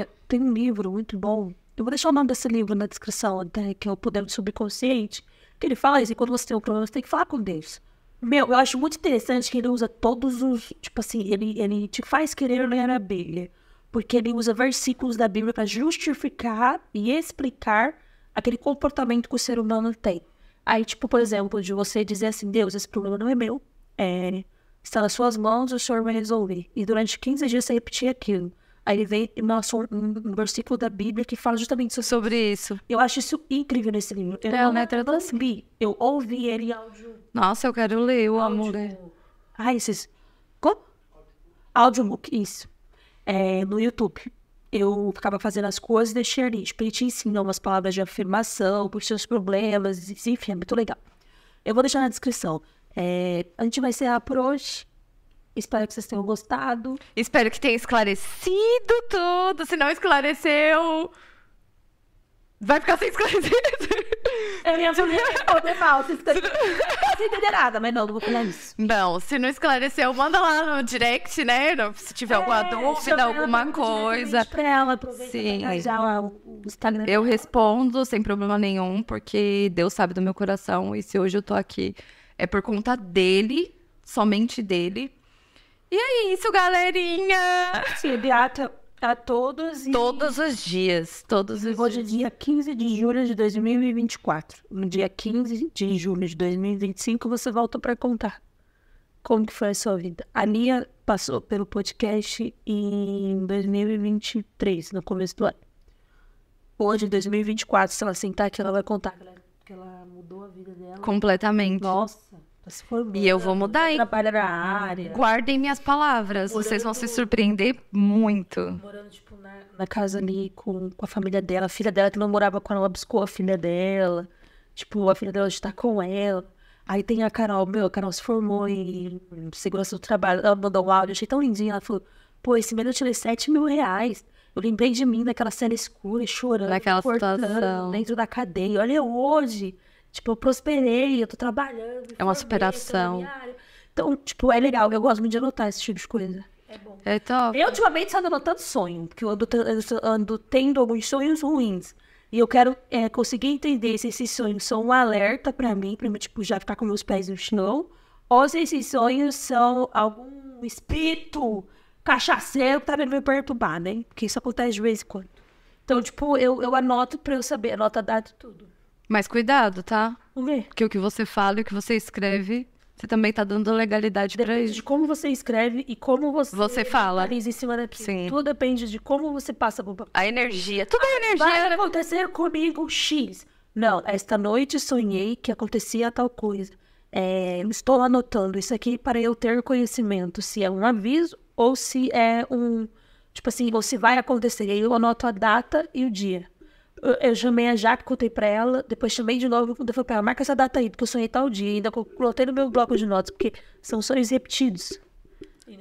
é, tem um livro muito bom. Eu vou deixar o nome desse livro na descrição, até, que é o Poder do Subconsciente. Que ele fala assim, quando você tem um problema, você tem que falar com Deus. Meu, eu acho muito interessante que ele usa todos os. Tipo assim, ele, ele te faz querer ler a Bíblia. Porque ele usa versículos da Bíblia para justificar e explicar aquele comportamento que o ser humano tem. Aí, tipo, por exemplo, de você dizer assim, Deus, esse problema não é meu, é, está nas suas mãos, o Senhor vai resolver. E durante 15 dias você repetir aquilo. Aí ele vem um versículo da Bíblia que fala justamente sobre, sobre isso. Eu acho isso incrível nesse livro. Eu é, não, né? não eu ouvi ele em áudio. Nossa, eu quero ler, eu amo ler. Ah, esses... Como? Audiobook, isso. É, no YouTube eu ficava fazendo as coisas e deixei ali. Tipo, ele te ensina umas palavras de afirmação por seus problemas, enfim, é muito legal. Eu vou deixar na descrição. É, a gente vai encerrar por hoje. Espero que vocês tenham gostado. Espero que tenha esclarecido tudo. Se não esclareceu, vai ficar sem esclarecer. Eu ia poder falta. Sem entender nada, mas não, não vou falar isso. Não, se não esclareceu, manda lá no direct, né? Se tiver é, alguma dúvida, alguma coisa. Pra ela, aproveita Sim. Pra já o Instagram. Eu respondo sem problema nenhum, porque Deus sabe do meu coração. E se hoje eu tô aqui, é por conta dele, somente dele. E é isso, galerinha! Beata a tá todos. E... Todos os dias. Todos os Hoje é dias. é dia 15 de julho de 2024. No dia 15 de julho de 2025, você volta para contar como que foi a sua vida. A Nia passou pelo podcast em 2023, no começo do ano. Hoje, em 2024, se ela sentar aqui, ela vai contar, ela que ela mudou a vida dela. Completamente. Nossa se E eu vou mudar, hein? trabalhar na área. Guardem minhas palavras, morando vocês vão se surpreender muito. Morando, tipo, na, na casa ali com, com a família dela. A filha dela que não morava com ela, buscou a filha dela. Tipo, a filha dela está com ela. Aí tem a Carol, meu, a Carol se formou em segurança do trabalho. Ela mandou um áudio, achei tão lindinho. Ela falou, pô, esse mês eu tirei 7 mil reais. Eu lembrei de mim naquela cena escura e chorando, Naquela situação. dentro da cadeia. Olha hoje, Tipo, eu prosperei, eu tô trabalhando. É uma superação. Então, tipo, é legal. Eu gosto muito de anotar esse tipo de coisa. É bom. É Eu, ultimamente, só ando anotando sonho. Porque eu ando, ando tendo alguns sonhos ruins. E eu quero é, conseguir entender se esses sonhos são um alerta para mim, pra mim tipo, já ficar com meus pés no chão. Ou se esses sonhos são algum espírito cachaceiro que tá me perturbar, né? Porque isso acontece de vez em quando. Então, tipo, eu, eu anoto pra eu saber, anoto a data e tudo. Mas cuidado, tá? O quê? Porque o que você fala e o que você escreve, você também tá dando legalidade para isso. Depende de como você escreve e como você... Você fala. Em cima daquilo. Sim. Tudo depende de como você passa. A energia. Tudo é energia. Vai acontecer comigo X. Não, esta noite sonhei que acontecia tal coisa. É, estou anotando isso aqui para eu ter conhecimento se é um aviso ou se é um. Tipo assim, ou se vai acontecer. E aí eu anoto a data e o dia eu chamei a Jaque, contei pra ela, depois chamei de novo, quando eu falei pra ela, marca essa data aí, porque eu sonhei tal dia, ainda coloquei no meu bloco de notas, porque são sonhos repetidos.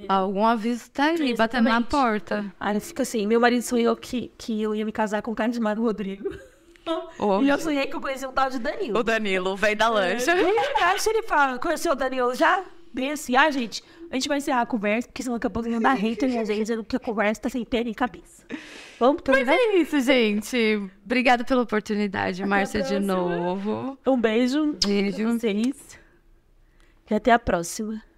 Algum aviso tá ali, batendo na porta. Aí fica assim, meu marido sonhou que, que eu ia me casar com o Carlos Mário Rodrigo. Oh. E eu sonhei que eu conheci um tal de Danilo. O Danilo, o velho da é, lancha. É, ele fala, conheceu o Danilo já? Bem assim, ah, gente, a gente vai encerrar a conversa, porque senão daqui a pouco vai dar hater e a gente dizendo que a conversa tá sem pena em cabeça. Vamos terminar? Mas é isso, gente. Obrigada pela oportunidade, Márcia, de novo. Um beijo. Beijo. Pra vocês. E até a próxima.